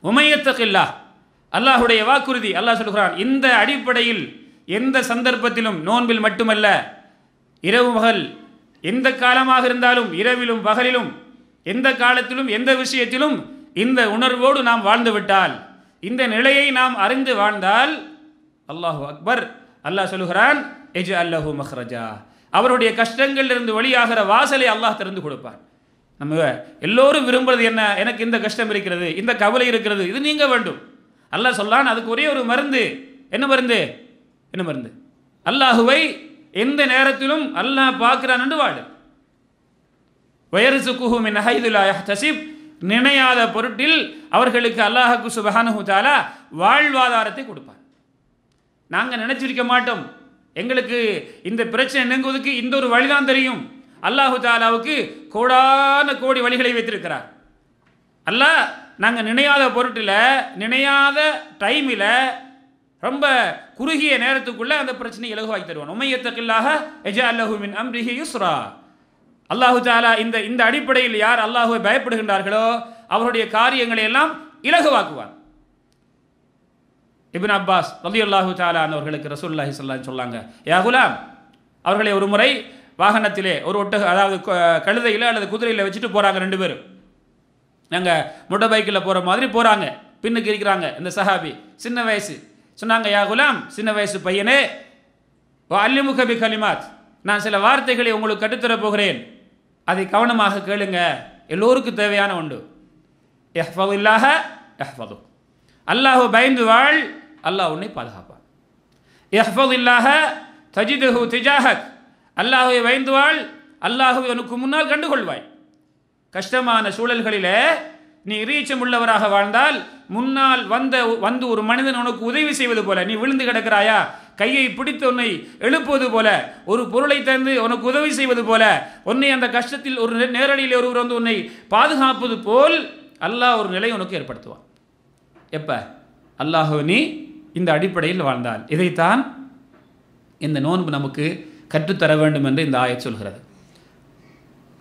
உமையத்தகில்லா அல்லாஹுடைய வாக்குறுதி அல்லாஹ் சொல்கிறான் இந்த அடிப்படையில் எந்த சந்தர்ப்பத்திலும் நோன்பில் மட்டுமல்ல இரவு பகல் எந்த காலமாக இருந்தாலும் இரவிலும் பகலிலும் எந்த காலத்திலும் எந்த விஷயத்திலும் இந்த உணர்வோடு நாம் வாழ்ந்துவிட்டால் இந்த நிலையை நாம் அறிந்து வாழ்ந்தால் அல்லாஹு அக்பர் அல்லாஹ் சொல்கிறான் எஜ் அல்லஹு மஹ்ரஜா அவருடைய கஷ்டங்களிலிருந்து வழியாகிற வாசலை அல்லாஹ் திறந்து கொடுப்பான் நம்ம எல்லோரும் விரும்புறது என்ன எனக்கு இந்த கஷ்டம் இருக்கிறது இந்த கவலை இருக்கிறது இது நீங்க வேண்டும் அல்லாஹ் சொல்லான் அதுக்கு ஒரே ஒரு மருந்து என்ன மருந்து என்ன மருந்து அல்லாஹுவை எந்த நேரத்திலும் அல்லாஹ் பார்க்குறான் வாடு வயரசு குஹும் என் தசிப் நினையாத பொருட்டில் அவர்களுக்கு அல்லாஹக்கு சுபஹானு தாலா வாழ்வாதாரத்தை கொடுப்பார் நாங்கள் நினச்சிருக்க மாட்டோம் எங்களுக்கு இந்த பிரச்சனை நெங்குவதற்கு இந்த ஒரு வழிதான் தெரியும் அல்லாஹு தாலாவுக்கு கோடான கோடி வழிகளை வைத்திருக்கிறார் அல்லாஹ் நாங்கள் நினையாத பொருட்டில் நினையாத டைமில் ரொம்ப குறுகிய நேரத்துக்குள்ளே அந்த பிரச்சனையை இலகுவாக்கி தருவான் உமையத்தக்கில்லாக எஜா அல்லஹூமின் அம்ரிஹி யுஸ்ரா அல்லாஹு தாலா இந்த இந்த அடிப்படையில் யார் அல்லாஹுவை பயப்படுகின்றார்களோ அவருடைய காரியங்களை எல்லாம் இலகுவாக்குவான் இபின் அப்பாஸ் ரலி அல்லாஹு தாலான் அவர்களுக்கு ரசூல்லாஹி சொல்லான்னு சொல்லாங்க யா குலாம் அவர்களை ஒரு முறை வாகனத்திலே ஒரு ஒட்டக அதாவது கழுதையில் அல்லது குதிரையில் வச்சுட்டு போகிறாங்க ரெண்டு பேரும் நாங்கள் மொட்டை பைக்கில் போகிற மாதிரி போகிறாங்க பின்னுக்கு இருக்கிறாங்க இந்த சஹாபி சின்ன வயசு சொன்னாங்க யா குலாம் சின்ன வயசு பையனே அல்லிமுகபி கலிமாத் நான் சில வார்த்தைகளை உங்களுக்கு கட்டுத்தர போகிறேன் அதை கவனமாக கேளுங்க எல்லோருக்கும் தேவையான உண்டு எஹ்ஃபது இல்லாக எஹ்ஃபது அல்லாஹு பயந்து வாழ் அல்லாஹ் உன்னை பாதுகாப்பான் எஹ்ஃபது இல்லாக தஜிதுஹு திஜாஹத் அல்லாஹுவை பயந்து வாழ் அல்லாஹுவை உனக்கு முன்னால் கண்டுகொள்வாய் கஷ்டமான சூழல்களிலே நீ இறைச்சம் உள்ளவராக வாழ்ந்தால் முன்னால் வந்த வந்து ஒரு மனிதன் உனக்கு உதவி செய்வது போல நீ விழுந்து கிடக்கிறாயா கையை பிடித்து உன்னை எழுப்புவது போல ஒரு பொருளை தந்து உனக்கு உதவி செய்வது போல உன்னை அந்த கஷ்டத்தில் ஒரு நேரடியில் ஒருவர் வந்து உன்னை பாதுகாப்பது போல் அல்லாஹ் ஒரு நிலை உனக்கு ஏற்படுத்துவான் எப்போ அல்லாஹோ நீ இந்த அடிப்படையில் வாழ்ந்தால் இதைத்தான் இந்த நோன்பு நமக்கு கற்றுத்தர வேண்டும் என்று இந்த ஆய சொல்கிறது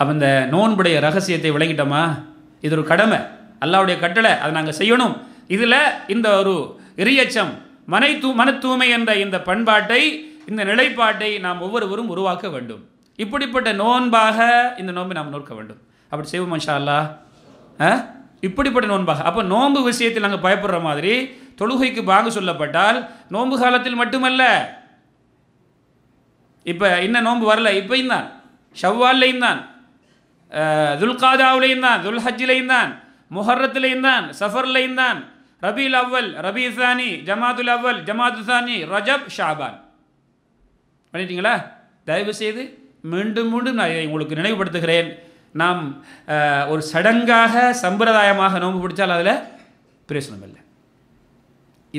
அப்போ இந்த நோன்புடைய ரகசியத்தை விளங்கிட்டோமா இது ஒரு கடமை அல்லாவுடைய கட்டளை அதை நாங்கள் செய்யணும் இதில் இந்த ஒரு இரியச்சம் மனை தூ மன தூய்மை என்ற இந்த பண்பாட்டை இந்த நிலைப்பாட்டை நாம் ஒவ்வொருவரும் உருவாக்க வேண்டும் இப்படிப்பட்ட நோன்பாக இந்த நோன்பை நாம் நோக்க வேண்டும் அப்படி செய்வோம் மஷா அல்லா இப்படிப்பட்ட நோன்பாக அப்போ நோன்பு விஷயத்தில் நாங்கள் பயப்படுற மாதிரி தொழுகைக்கு பாங்கு சொல்லப்பட்டால் நோன்பு காலத்தில் மட்டுமல்ல இப்போ இன்னும் நோன்பு வரல இப்பையும் தான் ஷவ்வால்லையும் தான் துல்காதாவிலையும் தான் துல்ஹஜ்ஜிலையும் தான் முஹர்ரத்துலையும் தான் சஃபர்லையும் தான் ரபீல் அவ்வல் ரபி சானி ஜமாதுல் அவ்வல் ஜமாது சானி ரஜப் ஷாபான் பண்ணிட்டீங்களா தயவு செய்து மீண்டும் மீண்டும் நான் இதை உங்களுக்கு நினைவுபடுத்துகிறேன் நாம் ஒரு சடங்காக சம்பிரதாயமாக நோம்பு பிடிச்சால் அதில் பிரயோசனம் இல்லை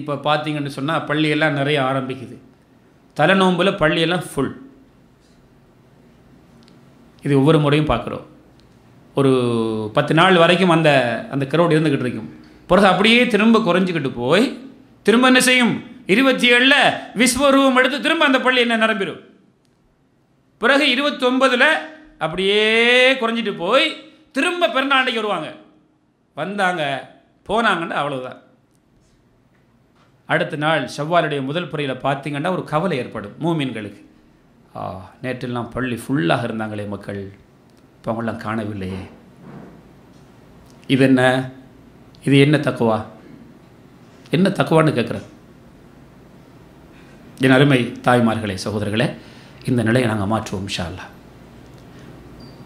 இப்போ பார்த்தீங்கன்னு சொன்னால் பள்ளியெல்லாம் நிறைய ஆரம்பிக்குது தலை நோம்பில் பள்ளியெல்லாம் ஃபுல் இது ஒவ்வொரு முறையும் பார்க்குறோம் ஒரு பத்து நாள் வரைக்கும் அந்த அந்த கரோடு இருந்துக்கிட்டு இருக்கும் பிறகு அப்படியே திரும்ப குறைஞ்சிக்கிட்டு போய் திரும்ப என்ன செய்யும் இருபத்தி ஏழில் விஸ்வரூபம் எடுத்து திரும்ப அந்த பள்ளி என்ன நிரம்பிடும் பிறகு இருபத்தொம்பதில் அப்படியே குறைஞ்சிட்டு போய் திரும்ப பிறந்தாண்டைக்கு வருவாங்க வந்தாங்க போனாங்கன்னா அவ்வளோதான் அடுத்த நாள் செவ்வாலுடைய முதல் புறையில் பார்த்திங்கன்னா ஒரு கவலை ஏற்படும் மூமீன்களுக்கு ஆ நேற்றெல்லாம் பள்ளி ஃபுல்லாக இருந்தாங்களே மக்கள் இப்போ அவங்களாம் காணவில்லையே இது என்ன இது என்ன தக்குவா என்ன தக்குவான்னு கேட்குறேன் என் அருமை தாய்மார்களே சகோதரர்களே இந்த நிலையை நாங்கள் மாற்றுவோம் ஷால்லா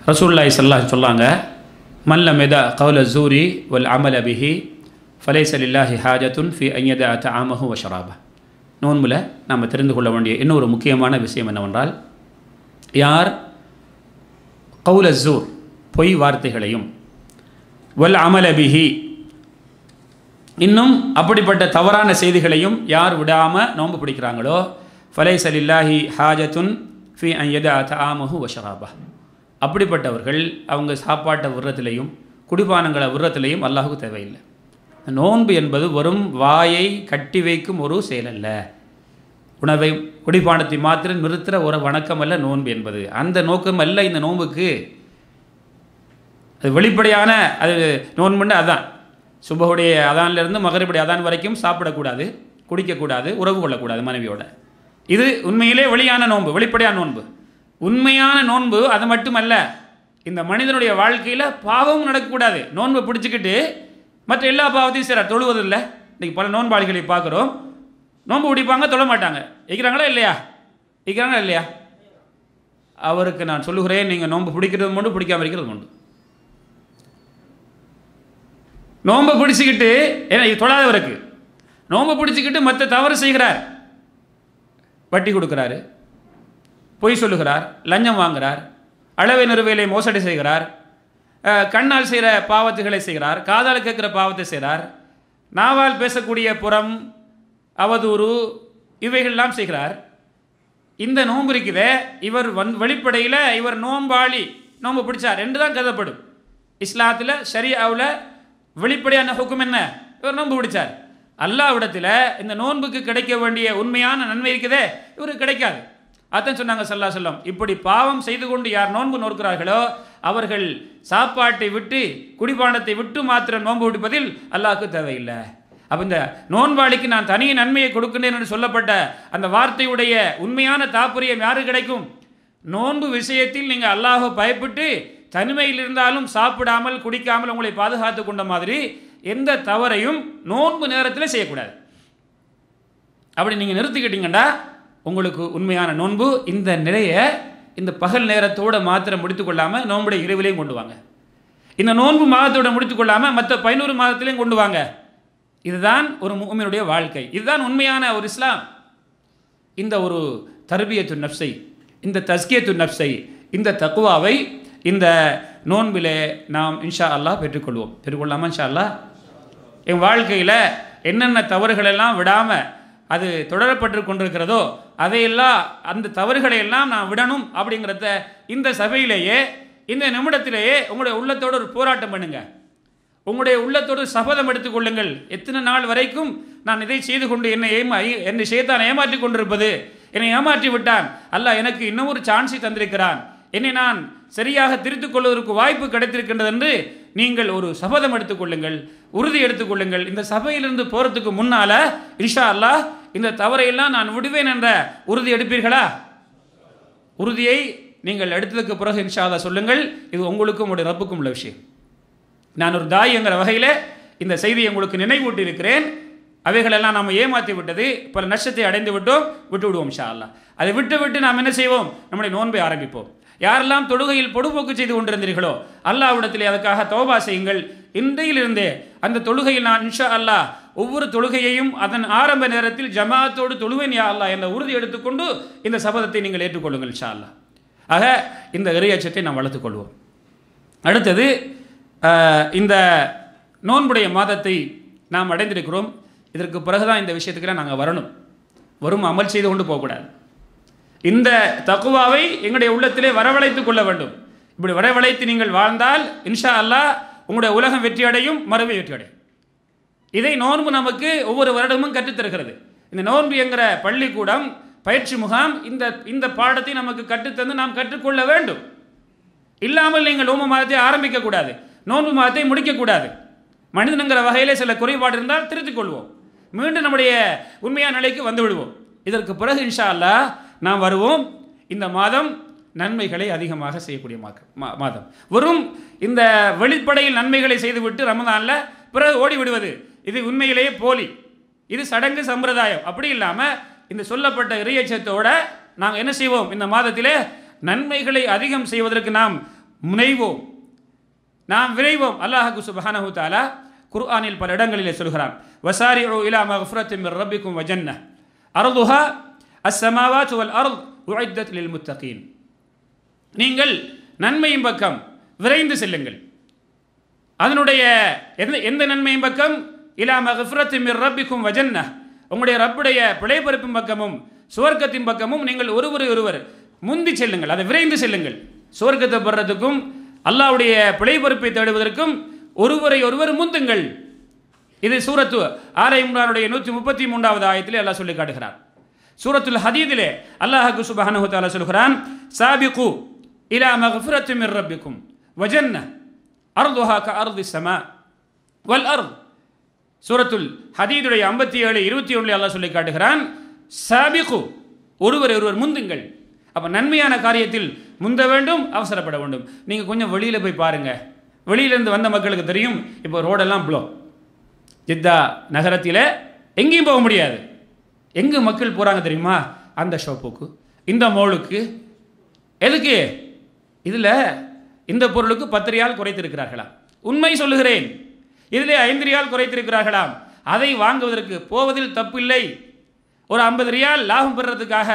ரசூல்லாய் சொல்லா சொல்லாங்க மல்ல மெதா கவுல ஜூரி வல் அமல் அபிஹி ஹி ஹாஜத்துன் ஃபி ஐயதா அத்த ஆமஹு வஷராபா நோன்பில் நாம் தெரிந்து கொள்ள வேண்டிய இன்னொரு முக்கியமான விஷயம் என்னவென்றால் யார் கவுல ஜூர் பொய் வார்த்தைகளையும் வல் அமலபிஹி இன்னும் அப்படிப்பட்ட தவறான செய்திகளையும் யார் விடாமல் நோன்பு பிடிக்கிறாங்களோ ஃபலை சலில்லாஹி ஹாஜத்துன் ஃபி த தாமஹு வஷராபா அப்படிப்பட்டவர்கள் அவங்க சாப்பாட்டை விடுறதுலையும் குடிபானங்களை விடுறதுலையும் அல்லாஹுக்கு தேவையில்லை நோன்பு என்பது வெறும் வாயை கட்டி வைக்கும் ஒரு செயல் அல்ல உணவை குடிபானத்தை மாத்திரம் நிறுத்துகிற ஒரு வணக்கம் அல்ல நோன்பு என்பது அந்த நோக்கம் அல்ல இந்த நோன்புக்கு அது வெளிப்படையான அது நோன்புன்னு அதான் சுபகுடைய அதான்லேருந்து மகரிபடி அதான் வரைக்கும் சாப்பிடக்கூடாது குடிக்கக்கூடாது உறவு கொள்ளக்கூடாது மனைவியோட இது உண்மையிலே வெளியான நோன்பு வெளிப்படையான நோன்பு உண்மையான நோன்பு அது மட்டுமல்ல இந்த மனிதனுடைய வாழ்க்கையில் பாவமும் நடக்கக்கூடாது நோன்பு பிடிச்சிக்கிட்டு மற்ற எல்லா பாவத்தையும் சரி தொழுவதில்லை இன்றைக்கி பல நோன்பாளிகளை பார்க்குறோம் நோன்பு பிடிப்பாங்க தொழ மாட்டாங்க இருக்கிறாங்களா இல்லையா இருக்கிறாங்களா இல்லையா அவருக்கு நான் சொல்லுகிறேன் நீங்கள் நோன்பு பிடிக்கிறது மட்டும் பிடிக்காமல் இருக்கிறது உண்டு நோன்பு பிடிச்சிக்கிட்டு ஏன்னா இது தொழாதவருக்கு நோன்பு பிடிச்சிக்கிட்டு மற்ற தவறு செய்கிறார் வட்டி கொடுக்குறாரு பொய் சொல்லுகிறார் லஞ்சம் வாங்குகிறார் அளவை நிறுவையிலே மோசடி செய்கிறார் கண்ணால் செய்கிற பாவத்துகளை செய்கிறார் காதால் கேட்குற பாவத்தை செய்கிறார் நாவால் பேசக்கூடிய புறம் அவதூறு இவைகள்லாம் செய்கிறார் இந்த நோன்பு இருக்குதே இவர் வந் வெளிப்படையில் இவர் நோம்பாளி நோம்பு பிடிச்சார் என்று தான் கருதப்படும் இஸ்லாத்தில் அவில் வெளிப்படையான ஹுக்கும் என்ன இவர் நோன்பு பிடிச்சார் அல்லாவிடத்தில் இந்த நோன்புக்கு கிடைக்க வேண்டிய உண்மையான நன்மை இருக்குதே இவருக்கு கிடைக்காது அத்தன் சொன்னாங்க சல்லா சொல்லம் இப்படி பாவம் செய்து கொண்டு யார் நோன்பு நோக்கிறார்களோ அவர்கள் சாப்பாட்டை விட்டு குடிபானத்தை விட்டு மாத்திரம் நோன்பு விடுப்பதில் அல்லாஹுக்கு தேவையில்லை அப்போ இந்த நோன்பாளிக்கு நான் தனி நன்மையை கொடுக்கின்றேன் என்று சொல்லப்பட்ட அந்த வார்த்தையுடைய உண்மையான தாப்பரியம் யாரு கிடைக்கும் நோன்பு விஷயத்தில் நீங்கள் அல்லாஹோ பயப்பட்டு தனிமையில் இருந்தாலும் சாப்பிடாமல் குடிக்காமல் உங்களை பாதுகாத்து கொண்ட மாதிரி எந்த தவறையும் நோன்பு நேரத்தில் செய்யக்கூடாது அப்படி நீங்கள் நிறுத்திக்கிட்டீங்கன்னா உங்களுக்கு உண்மையான நோன்பு இந்த நிலையை இந்த பகல் நேரத்தோடு மாத்திரம் முடித்து கொள்ளாமல் நோன்புடைய இரவிலையும் கொண்டு வாங்க இந்த நோன்பு மாதத்தோடு முடித்து கொள்ளாமல் மற்ற பதினோரு மாதத்துலேயும் கொண்டு வாங்க இதுதான் ஒரு முகமினுடைய வாழ்க்கை இதுதான் உண்மையான ஒரு இஸ்லாம் இந்த ஒரு தர்பியத்து நப்சை இந்த தஸ்கியத்து நப்சை இந்த தக்குவாவை இந்த நோன்பிலே நாம் இன்ஷா அல்லாஹ் பெற்றுக்கொள்வோம் பெற்றுக்கொள்ளாமா இன்ஷா அல்லாஹ் என் வாழ்க்கையில் என்னென்ன தவறுகளெல்லாம் விடாமல் அது தொடரப்பட்டு கொண்டிருக்கிறதோ அதையெல்லாம் அந்த தவறுகளை எல்லாம் நான் விடணும் அப்படிங்கிறத இந்த சபையிலேயே இந்த நிமிடத்திலேயே உங்களுடைய உள்ளத்தோடு ஒரு போராட்டம் பண்ணுங்கள் உங்களுடைய உள்ளத்தோடு சபதம் எடுத்துக்கொள்ளுங்கள் எத்தனை நாள் வரைக்கும் நான் இதை செய்து கொண்டு என்னை ஏமா என்னை சேத்தான் ஏமாற்றி கொண்டிருப்பது என்னை ஏமாற்றி விட்டான் அல்ல எனக்கு இன்னும் ஒரு சான்ஸை தந்திருக்கிறான் என்னை நான் சரியாக திருத்திக் கொள்வதற்கு வாய்ப்பு கிடைத்திருக்கின்றது என்று நீங்கள் ஒரு சபதம் எடுத்துக்கொள்ளுங்கள் உறுதி எடுத்துக்கொள்ளுங்கள் இந்த சபையிலிருந்து போகிறதுக்கு முன்னால் இஷா அல்லா இந்த தவறையெல்லாம் நான் விடுவேன் என்ற உறுதி எடுப்பீர்களா உறுதியை நீங்கள் எடுத்ததுக்கு பிறகு இன்ஷா சொல்லுங்கள் இது உங்களுக்கும் உடைய ரப்புக்கும் உள்ள விஷயம் நான் ஒரு தாய் என்கிற வகையில் இந்த செய்தியை உங்களுக்கு நினைவூட்டியிருக்கிறேன் அவைகளெல்லாம் நாம் ஏமாற்றி விட்டது பல நஷ்டத்தை அடைந்து விட்டோம் விட்டு விடுவோம் ஷா அல்லா அதை விட்டு விட்டு நாம் என்ன செய்வோம் நம்முடைய நோன்பை ஆரம்பிப்போம் யாரெல்லாம் தொழுகையில் பொடுபோக்கு செய்து கொண்டிருந்தீர்களோ அல்லாவிடத்தில் அதுக்காக தோபா செய்யுங்கள் இன்றையிலிருந்தே அந்த தொழுகையில் நான் இன்ஷா அல்லா ஒவ்வொரு தொழுகையையும் அதன் ஆரம்ப நேரத்தில் ஜமாத்தோடு தொழுவேன் யா அல்லா என்ற உறுதி எடுத்துக்கொண்டு இந்த சபதத்தை நீங்கள் ஏற்றுக்கொள்ளுங்கள் ஷா அல்லா ஆக இந்த இறையச்சத்தை நாம் வளர்த்துக்கொள்வோம் அடுத்தது இந்த நோன்புடைய மாதத்தை நாம் அடைந்திருக்கிறோம் இதற்கு பிறகுதான் இந்த விஷயத்துக்கெல்லாம் நாங்கள் வரணும் வரும் அமல் செய்து கொண்டு போகக்கூடாது இந்த தக்குவாவை எங்களுடைய உள்ளத்திலே வரவழைத்து கொள்ள வேண்டும் இப்படி வரவழைத்து நீங்கள் வாழ்ந்தால் இன்ஷா அல்லா உங்களுடைய உலகம் வெற்றியடையும் மறுமை வெற்றியடையும் இதை நோன்பு நமக்கு ஒவ்வொரு வருடமும் கற்றுத்தருகிறது இந்த நோன்பு என்கிற பள்ளிக்கூடம் பயிற்சி முகாம் இந்த இந்த பாடத்தை நமக்கு கற்றுத்தந்து நாம் கற்றுக்கொள்ள வேண்டும் இல்லாமல் நீங்கள் ஓம மாதத்தை ஆரம்பிக்கக்கூடாது நோன்பு மாதத்தை முடிக்கக்கூடாது மனிதனுங்கிற வகையில் சில குறைபாடு இருந்தால் திருத்திக் கொள்வோம் மீண்டும் நம்முடைய உண்மையான நிலைக்கு வந்து விடுவோம் இதற்கு பிறகு இன்ஷா அல்லா நாம் வருவோம் இந்த மாதம் நன்மைகளை அதிகமாக செய்யக்கூடிய மாதம் வெறும் இந்த வெளிப்படையில் நன்மைகளை செய்துவிட்டு ரமதானில் பிறகு ஓடி விடுவது இது உண்மையிலேயே போலி இது சடங்கு சம்பிரதாயம் அப்படி இல்லாமல் இந்த சொல்லப்பட்ட இறையச்சத்தோடு நாம் என்ன செய்வோம் இந்த மாதத்திலே நன்மைகளை அதிகம் செய்வதற்கு நாம் முனைவோம் நாம் விரைவோம் அல்லாஹு சுபஹானஹு தாலா குர்ஆனில் பல இடங்களிலே சொல்கிறான் வசாரி ஓ இலா மஃப்ரத்தின் ரப்பிக்கும் வஜன்ன அருதுஹா அஸ்ஸமாவாத் வல் அருத் உழைத்தத் லில் முத்தகீன் நீங்கள் நன்மையின் பக்கம் விரைந்து செல்லுங்கள் அதனுடைய எந்த எந்த நன்மையின் பக்கம் இலா மஃப்ரத்தின் மிர் ரப்பிக்கும் வஜன்ன உங்களுடைய ரப்புடைய பிழைப்பருப்பின் பக்கமும் சுவர்க்கத்தின் பக்கமும் நீங்கள் ஒருவரை ஒருவர் முந்தி செல்லுங்கள் அதை விரைந்து செல்லுங்கள் சுவர்க்கத்தை போடுறதுக்கும் அல்லாவுடைய பிழை பொறுப்பை தேடுவதற்கும் ஒருவரை ஒருவர் முந்துங்கள் இது சூரத்து ஆலை இம்ரானுடைய நூற்றி முப்பத்தி மூன்றாவது ஆயத்திலே அல்லாஹ் சொல்லி காட்டுகிறார் சூரத்துல் ஹதீதிலே அல்லாஹு சுபஹானு தாலா சொல்கிறான் சாபிகு இலா மஹஃபுரத்து மிர் வஜன்ன அர்துஹா க அர்து சமா வல் அர்த் சூரத்துல் ஹதீதுடைய ஐம்பத்தி ஏழு இருபத்தி ஒன்று அல்லாஹ் சொல்லி காட்டுகிறான் சாபிகு ஒருவர் ஒருவர் முந்துங்கள் அப்போ நன்மையான காரியத்தில் முந்த வேண்டும் அவசரப்பட வேண்டும் நீங்கள் கொஞ்சம் வெளியில் போய் பாருங்கள் வெளியிலேருந்து வந்த மக்களுக்கு தெரியும் இப்போ ரோடெல்லாம் பிளோக் ஜித்தா நகரத்தில் எங்கேயும் போக முடியாது எங்கே மக்கள் போகிறாங்க தெரியுமா அந்த ஷாப்புக்கு இந்த மோளுக்கு எதுக்கு இதில் இந்த பொருளுக்கு பத்து குறைத்திருக்கிறார்களா உண்மை சொல்லுகிறேன் இதில் ஐந்து ரியால் குறைத்திருக்கிறார்களாம் அதை வாங்குவதற்கு போவதில் தப்பில்லை ஒரு ஐம்பது ரியால் லாபம் பெறுறதுக்காக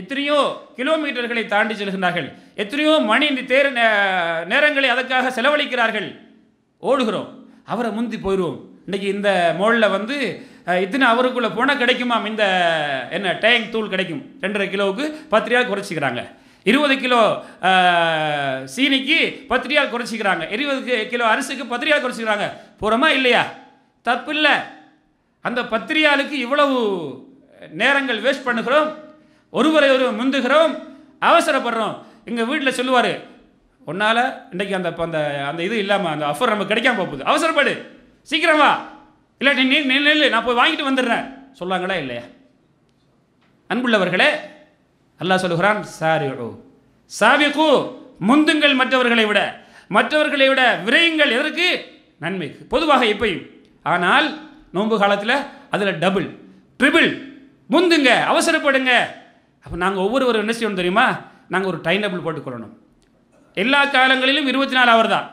எத்தனையோ கிலோமீட்டர்களை தாண்டி செல்கிறார்கள் எத்தனையோ மணி தேர் நேரங்களை அதற்காக செலவழிக்கிறார்கள் ஓடுகிறோம் அவரை முந்தி போயிடுவோம் இன்றைக்கி இந்த மோளில் வந்து இத்தனை அவருக்குள்ளே போனால் கிடைக்குமாம் இந்த என்ன டேங்க் தூள் கிடைக்கும் ரெண்டரை கிலோவுக்கு பத்து ரூபா குறைச்சிக்கிறாங்க இருபது கிலோ சீனிக்கு பத்து ரூபா குறைச்சிக்கிறாங்க இருபது கிலோ அரிசிக்கு பத்து ரூபா குறைச்சிக்கிறாங்க போகிறோமா இல்லையா தப்பு இல்லை அந்த பத்திரியாளுக்கு இவ்வளவு நேரங்கள் வேஸ்ட் பண்ணுகிறோம் ஒருவரை ஒரு முந்துகிறோம் அவசரப்படுறோம் எங்கள் வீட்டில் சொல்லுவார் உன்னால் இன்றைக்கி அந்த அந்த அந்த இது இல்லாமல் அந்த ஆஃபர் நமக்கு கிடைக்காம போகுது அவசரப்படு சீக்கிரம் வா இல்லாட்டி நீ நெல் நான் போய் வாங்கிட்டு வந்துடுறேன் சொல்லுவாங்களா இல்லையா அன்புள்ளவர்களே அல்லா சொல்லுகிறான் சாரியோ கூ முந்துங்கள் மற்றவர்களை விட மற்றவர்களை விட விரயங்கள் எதற்கு நன்மைக்கு பொதுவாக எப்பையும் ஆனால் நோன்பு காலத்தில் அதில் டபுள் ட்ரிபிள் முந்துங்க அவசரப்படுங்க அப்போ நாங்கள் ஒவ்வொருவரும் என்ன செய்யணும் தெரியுமா நாங்கள் ஒரு டைம் டேபிள் போட்டுக்கொள்ளணும் எல்லா காலங்களிலும் இருபத்தி நாலு அவர் தான்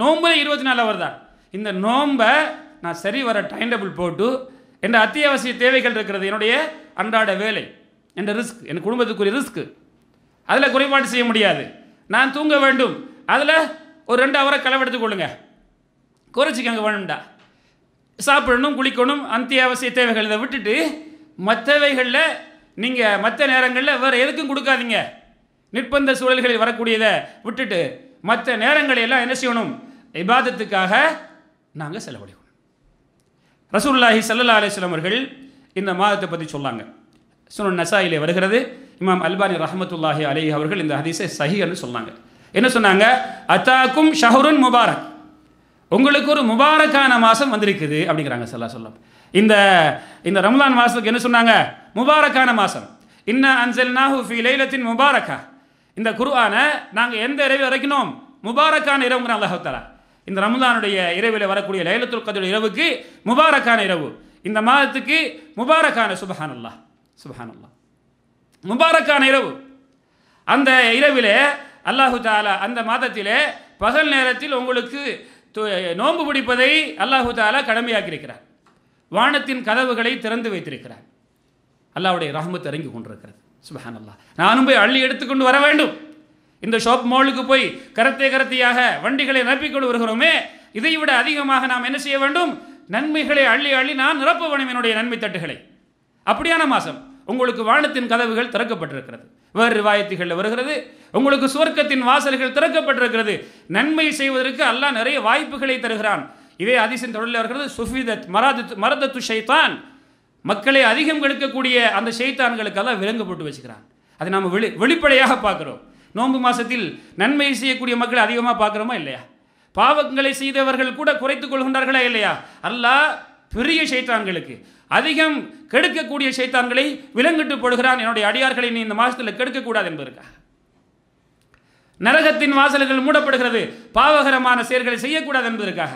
நோம்புல இருபத்தி நாலு அவர் தான் இந்த நோம்பை நான் சரி வர டைம் டேபிள் போட்டு என் அத்தியாவசிய தேவைகள் இருக்கிறது என்னுடைய அன்றாட வேலை என்ற ரிஸ்க் என் குடும்பத்துக்குரிய ரிஸ்க் அதில் குறைபாடு செய்ய முடியாது நான் தூங்க வேண்டும் அதில் ஒரு ரெண்டு அவரை களவெடுத்து கொள்ளுங்க குறைச்சிக்கங்க வேணும்டா சாப்பிடணும் குளிக்கணும் அத்தியாவசிய தேவைகள் இதை விட்டுட்டு மற்றவைகளில் நீங்கள் மற்ற நேரங்களில் வேறு எதுக்கும் கொடுக்காதீங்க நிர்பந்த சூழல்களில் வரக்கூடியதை விட்டுட்டு மற்ற நேரங்களை எல்லாம் என்ன செய்யணும் இபாதத்துக்காக நாங்கள் செலவழிக்கணும் ரசூல்லாஹி சல்லா அலிஸ்லாம் அவர்கள் இந்த மாதத்தை பற்றி சொல்லாங்க சுனன் நசாயிலே வருகிறது இமாம் அல்பானி ரஹமத்துல்லாஹி அலி அவர்கள் இந்த ஹதீஸை சஹின்னு சொன்னாங்க என்ன சொன்னாங்க அத்தாக்கும் ஷஹருன் முபாரக் உங்களுக்கு ஒரு முபாரக்கான மாதம் வந்திருக்குது அப்படிங்கிறாங்க சல்லா சொல்லம் இந்த இந்த ரம்லான் மாதத்துக்கு என்ன சொன்னாங்க முபாரக்கான மாதம் இன்ன அன்சல்னாஹு ஃபி லைலத்தின் முபாரக்கா இந்த குருவானை நாங்கள் எந்த இரவு இறக்கினோம் முபாரக்கான இரவுங்கிற அல்லாஹாலா இந்த ரமதானுடைய இரவில் வரக்கூடிய லைலத்துல் கதிர இரவுக்கு முபாரக்கான இரவு இந்த மாதத்துக்கு முபாரக்கான சுபஹான் அல்லா சுபஹான் அல்லா முபாரக்கான இரவு அந்த இரவிலே அல்லாஹு தாலா அந்த மாதத்திலே பகல் நேரத்தில் உங்களுக்கு நோன்பு பிடிப்பதை அல்லாஹு தாலா கடமையாக்கியிருக்கிறார் வானத்தின் கதவுகளை திறந்து வைத்திருக்கிறார் அல்லாவுடைய ரஹமத் இறங்கி கொண்டிருக்கிறது சுபஹான் அல்லா நானும் போய் அள்ளி எடுத்துக்கொண்டு வர வேண்டும் இந்த ஷாப் மாலுக்கு போய் கரத்தே கரத்தையாக வண்டிகளை நிரப்பிக்கொண்டு வருகிறோமே இதை விட அதிகமாக நாம் என்ன செய்ய வேண்டும் நன்மைகளை அள்ளி அள்ளி நான் நிரப்ப வேணும் என்னுடைய நன்மை தட்டுகளை அப்படியான மாதம் உங்களுக்கு வானத்தின் கதவுகள் திறக்கப்பட்டிருக்கிறது வேறு ரிவாயத்துகளில் வருகிறது உங்களுக்கு சுவர்க்கத்தின் வாசல்கள் திறக்கப்பட்டிருக்கிறது நன்மை செய்வதற்கு அல்லாஹ் நிறைய வாய்ப்புகளை தருகிறான் இதே அதிசயம் தொடரில் வருகிறது சுஃபிதத் மரது மரதத்து ஷைத்தான் மக்களை அதிகம் கெடுக்கக்கூடிய அந்த ஷெய்தான்களுக்கெல்லாம் விலங்கு போட்டு வச்சுக்கிறான் அதை நம்ம வெளி வெளிப்படையாக பார்க்குறோம் நோன்பு மாதத்தில் நன்மை செய்யக்கூடிய மக்களை அதிகமாக பார்க்குறோமா இல்லையா பாவங்களை செய்தவர்கள் கூட குறைத்து கொள்கின்றார்களா இல்லையா அல்ல பெரிய செய்தான்களுக்கு அதிகம் கெடுக்கக்கூடிய செய்தான்களை விலங்கிட்டு போடுகிறான் என்னுடைய அடியார்களை நீ இந்த மாதத்தில் கெடுக்கக்கூடாது என்பதற்காக நரகத்தின் வாசல்கள் மூடப்படுகிறது பாவகரமான செயல்களை செய்யக்கூடாது என்பதற்காக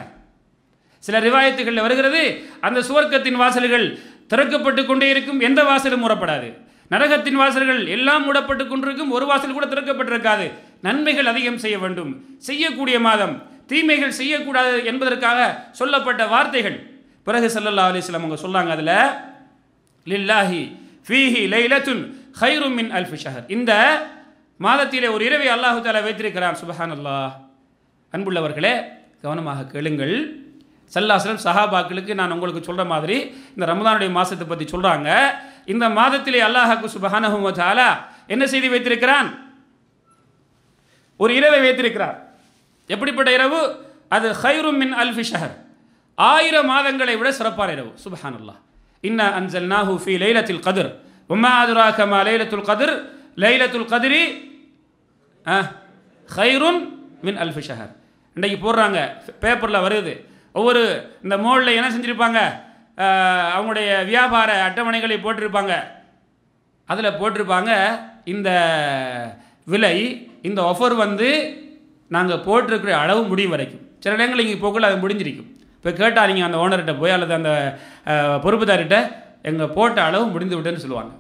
சில ரிவாயத்துகளில் வருகிறது அந்த சுவர்க்கத்தின் வாசல்கள் திறக்கப்பட்டு கொண்டே இருக்கும் எந்த வாசலும் மூடப்படாது நரகத்தின் வாசல்கள் எல்லாம் மூடப்பட்டு கொண்டிருக்கும் ஒரு வாசல் கூட திறக்கப்பட்டிருக்காது நன்மைகள் அதிகம் செய்ய வேண்டும் செய்யக்கூடிய மாதம் தீமைகள் செய்யக்கூடாது என்பதற்காக சொல்லப்பட்ட வார்த்தைகள் பிறகு சல்லல்லா அலிஸ்லாம் அவங்க சொல்லாங்க அதில் லில்லாஹி ஃபீஹி லைலத்துன் ஹைரும் மின் அல்ஃபி ஷஹர் இந்த மாதத்திலே ஒரு இரவை அல்லாஹு தாலா வைத்திருக்கிறான் சுபஹான் அல்லாஹ் அன்புள்ளவர்களே கவனமாக கேளுங்கள் செல்லாசலம் சஹாபாக்களுக்கு நான் உங்களுக்கு சொல்கிற மாதிரி இந்த ரமதானுடைய மாதத்தை பற்றி சொல்கிறாங்க இந்த மாதத்திலே அல்லாஹாக்கு சுபஹானஹுமதாலா என்ன செய்தி வைத்திருக்கிறான் ஒரு இரவை வைத்திருக்கிறார் எப்படிப்பட்ட இரவு அது ஹைரும் மின் அல்ஃபி ஷஹர் ஆயிரம் மாதங்களை விட சிறப்பான இரவு சுபஹான் அல்லா இன்ன அன்சல் நாஹு ஃபி லைலத்தில் கதிர் உமா லைலத்துல் கதிர் லைலத்துல் கதிரி ஹைருன் மின் அல்ஃபி ஷஹர் இன்றைக்கு போடுறாங்க பேப்பரில் வருது ஒவ்வொரு இந்த மோலில் என்ன செஞ்சுருப்பாங்க அவங்களுடைய வியாபார அட்டவணைகளை போட்டிருப்பாங்க அதில் போட்டிருப்பாங்க இந்த விலை இந்த ஆஃபர் வந்து நாங்கள் போட்டிருக்கிற அளவு முடியும் வரைக்கும் சில இடங்கள் இங்கே போக்குள்ள அது முடிஞ்சிருக்கும் இப்போ கேட்டால் நீங்கள் அந்த ஓனர்கிட்ட போய் அல்லது அந்த பொறுப்புதார்கிட்ட எங்கள் போட்ட அளவு முடிந்து விட்டேன்னு சொல்லுவாங்க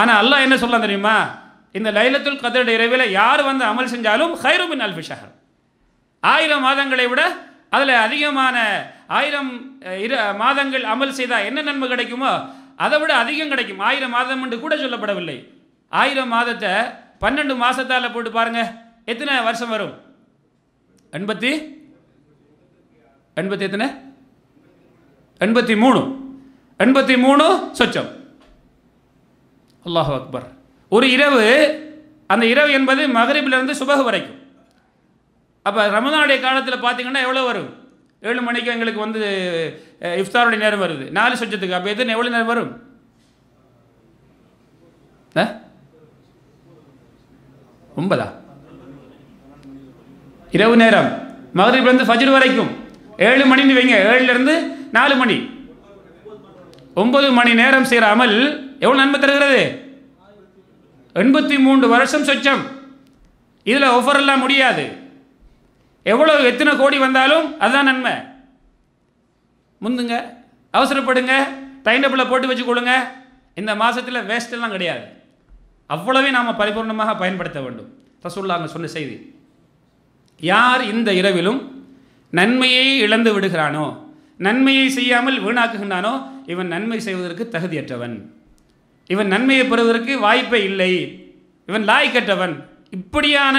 ஆனால் அல்லாஹ் என்ன சொல்லலாம் தெரியுமா இந்த லைலத்துல் கதருடைய இரவில் யார் வந்து அமல் செஞ்சாலும் ஹைரூபின் அல்பிஷாகர் ஆயிரம் மாதங்களை விட அதில் அதிகமான ஆயிரம் இரு மாதங்கள் அமல் செய்தால் என்ன நன்மை கிடைக்குமோ அதை விட அதிகம் கிடைக்கும் ஆயிரம் மாதம் என்று கூட சொல்லப்படவில்லை ஆயிரம் மாதத்தை பன்னெண்டு மாதத்தால் போட்டு பாருங்கள் எத்தனை வருஷம் வரும் எண்பத்தி எண்பத்தி எத்தனை எண்பத்தி மூணு எண்பத்தி மூணு சொச்சம் அல்லாஹ் அக்பர் ஒரு இரவு அந்த இரவு என்பது மகரிபிலிருந்து சுபகு வரைக்கும் அப்போ ரமதானுடைய காலத்தில் பார்த்தீங்கன்னா எவ்வளோ வரும் ஏழு மணிக்கு எங்களுக்கு வந்து இஃப்தாருடைய நேரம் வருது நாலு சொச்சத்துக்கு அப்போ எதுன்னு எவ்வளோ நேரம் வரும் ஒன்பதா இரவு நேரம் மகரிப்லேருந்து ஃபஜர் வரைக்கும் ஏழு மணின்னு வைங்க ஏழுலேருந்து நாலு மணி ஒன்பது மணி நேரம் சேராமல் எவ்வளோ நன்மை தருகிறது எண்பத்தி மூன்று வருஷம் சொச்சம் இதில் ஒவ்வொரு எல்லாம் முடியாது எவ்வளோ எத்தனை கோடி வந்தாலும் அதுதான் நன்மை முந்துங்க அவசரப்படுங்க டைம் டேபிளில் போட்டு கொடுங்க இந்த மாதத்தில் வேஸ்ட்டெல்லாம் கிடையாது அவ்வளவே நாம் பரிபூர்ணமாக பயன்படுத்த வேண்டும் ரசூல்லாங்க சொன்ன செய்தி யார் இந்த இரவிலும் நன்மையை இழந்து விடுகிறானோ நன்மையை செய்யாமல் வீணாக்குகின்றானோ இவன் நன்மை செய்வதற்கு தகுதியற்றவன் இவன் நன்மையை பெறுவதற்கு வாய்ப்பே இல்லை இவன் லாய்க்கற்றவன் இப்படியான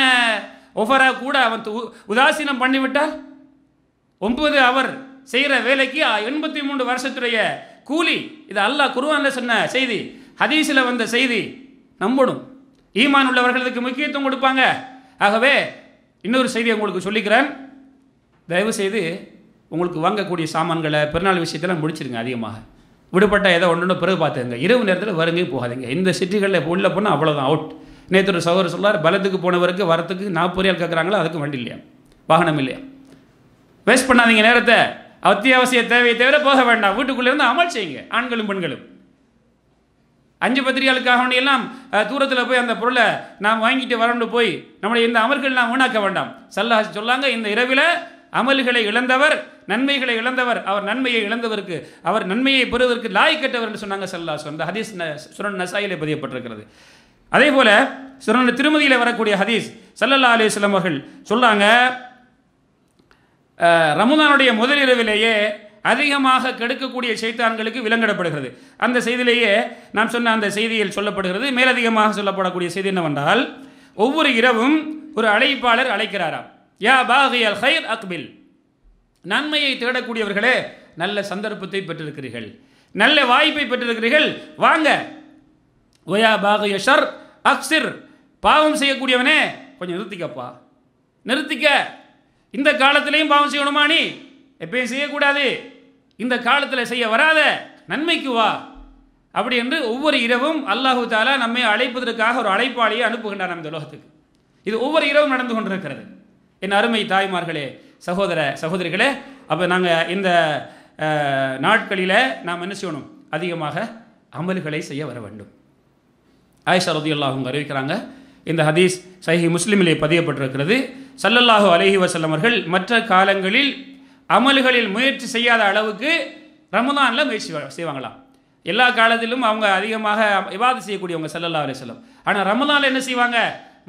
ஒவ்வொரு கூட அவன் உதாசீனம் பண்ணிவிட்டால் ஒன்பது அவர் செய்கிற வேலைக்கு எண்பத்தி மூன்று வருஷத்துடைய கூலி இது அல்லாஹ் குருவானில் சொன்ன செய்தி ஹதீஸில் வந்த செய்தி நம்பணும் ஈமான் உள்ளவர்களுக்கு முக்கியத்துவம் கொடுப்பாங்க ஆகவே இன்னொரு செய்தி உங்களுக்கு சொல்லிக்கிறேன் தயவு செய்து உங்களுக்கு வாங்கக்கூடிய சாமான்களை பிறநாள் விஷயத்தெல்லாம் முடிச்சிருங்க அதிகமாக விடுபட்ட ஏதோ ஒன்று ஒன்று பிறகு பார்த்துங்க இரவு நேரத்தில் வருங்க போகாதீங்க இந்த சிட்டிகளில் உள்ளே போனால் அவ்வளோதான் அவுட் நேற்று ஒரு சகோதரர் சொல்கிறார் பலத்துக்கு போனவருக்கு வரத்துக்கு நாற்பது ரியால் கேட்குறாங்களோ அதுக்கு வண்டி இல்லையா வாகனம் இல்லையா வேஸ்ட் பண்ணாதீங்க நேரத்தை அத்தியாவசிய தேவையை தவிர போக வேண்டாம் வீட்டுக்குள்ளே இருந்து அமல் செய்யுங்க ஆண்களும் பெண்களும் அஞ்சு பத்திரிகைகளுக்காக எல்லாம் தூரத்தில் போய் அந்த பொருளை நாம் வாங்கிட்டு வரணும்னு போய் நம்முடைய இந்த அமல்கள் நாம் வீணாக்க வேண்டாம் சல்லா சொல்லாங்க இந்த இரவில் அமல்களை இழந்தவர் நன்மைகளை இழந்தவர் அவர் நன்மையை இழந்தவருக்கு அவர் நன்மையை பெறுவதற்கு லாய்க்கட்டவர் என்று சொன்னாங்க சல்லா அந்த ஹதீஸ் சுரன் நசாயிலே பதியப்பட்டிருக்கிறது அதே போல் சிறந்த திருமதியில் வரக்கூடிய ஹதீஸ் சல்லல்லா அலிஸ்லம் அவர்கள் சொல்கிறாங்க ரமுதானுடைய முதல் இரவிலேயே அதிகமாக கெடுக்கக்கூடிய செய்தான்களுக்கு விலங்கிடப்படுகிறது அந்த செய்தியிலேயே நாம் சொன்ன அந்த செய்தியில் சொல்லப்படுகிறது மேலதிகமாக சொல்லப்படக்கூடிய செய்தி என்னவென்றால் ஒவ்வொரு இரவும் ஒரு அழைப்பாளர் அழைக்கிறாராம் யா பாகி அல் ஹைர் அக்பில் நன்மையை தேடக்கூடியவர்களே நல்ல சந்தர்ப்பத்தை பெற்றிருக்கிறீர்கள் நல்ல வாய்ப்பை பெற்றிருக்கிறீர்கள் வாங்க கோயா பாகிய யஷர் அக்சிர் பாவம் செய்யக்கூடியவனே கொஞ்சம் நிறுத்திக்கப்பா நிறுத்திக்க இந்த காலத்திலையும் பாவம் செய்யணுமா நீ எப்பயும் செய்யக்கூடாது இந்த காலத்தில் செய்ய வராத நன்மைக்கு வா அப்படி என்று ஒவ்வொரு இரவும் அல்லாஹு தாலா நம்மை அழைப்பதற்காக ஒரு அழைப்பாளியை அனுப்புகின்றான் நம் இந்த உலகத்துக்கு இது ஒவ்வொரு இரவும் நடந்து கொண்டிருக்கிறது என் அருமை தாய்மார்களே சகோதர சகோதரிகளே அப்போ நாங்கள் இந்த நாட்களில் நாம் என்ன செய்யணும் அதிகமாக அமல்களை செய்ய வர வேண்டும் ஆயிஷா ரதி அல்லாஹுங்க அறிவிக்கிறாங்க இந்த ஹதீஸ் சஹி முஸ்லீமிலே பதியப்பட்டிருக்கிறது சல்லல்லாஹு அலஹி வசல்லம் அவர்கள் மற்ற காலங்களில் அமல்களில் முயற்சி செய்யாத அளவுக்கு ரமதானில் முயற்சி செய்வாங்களாம் எல்லா காலத்திலும் அவங்க அதிகமாக இவாது செய்யக்கூடியவங்க சல்லல்லா அலி சொல்லம் ஆனால் ரமதானில் என்ன செய்வாங்க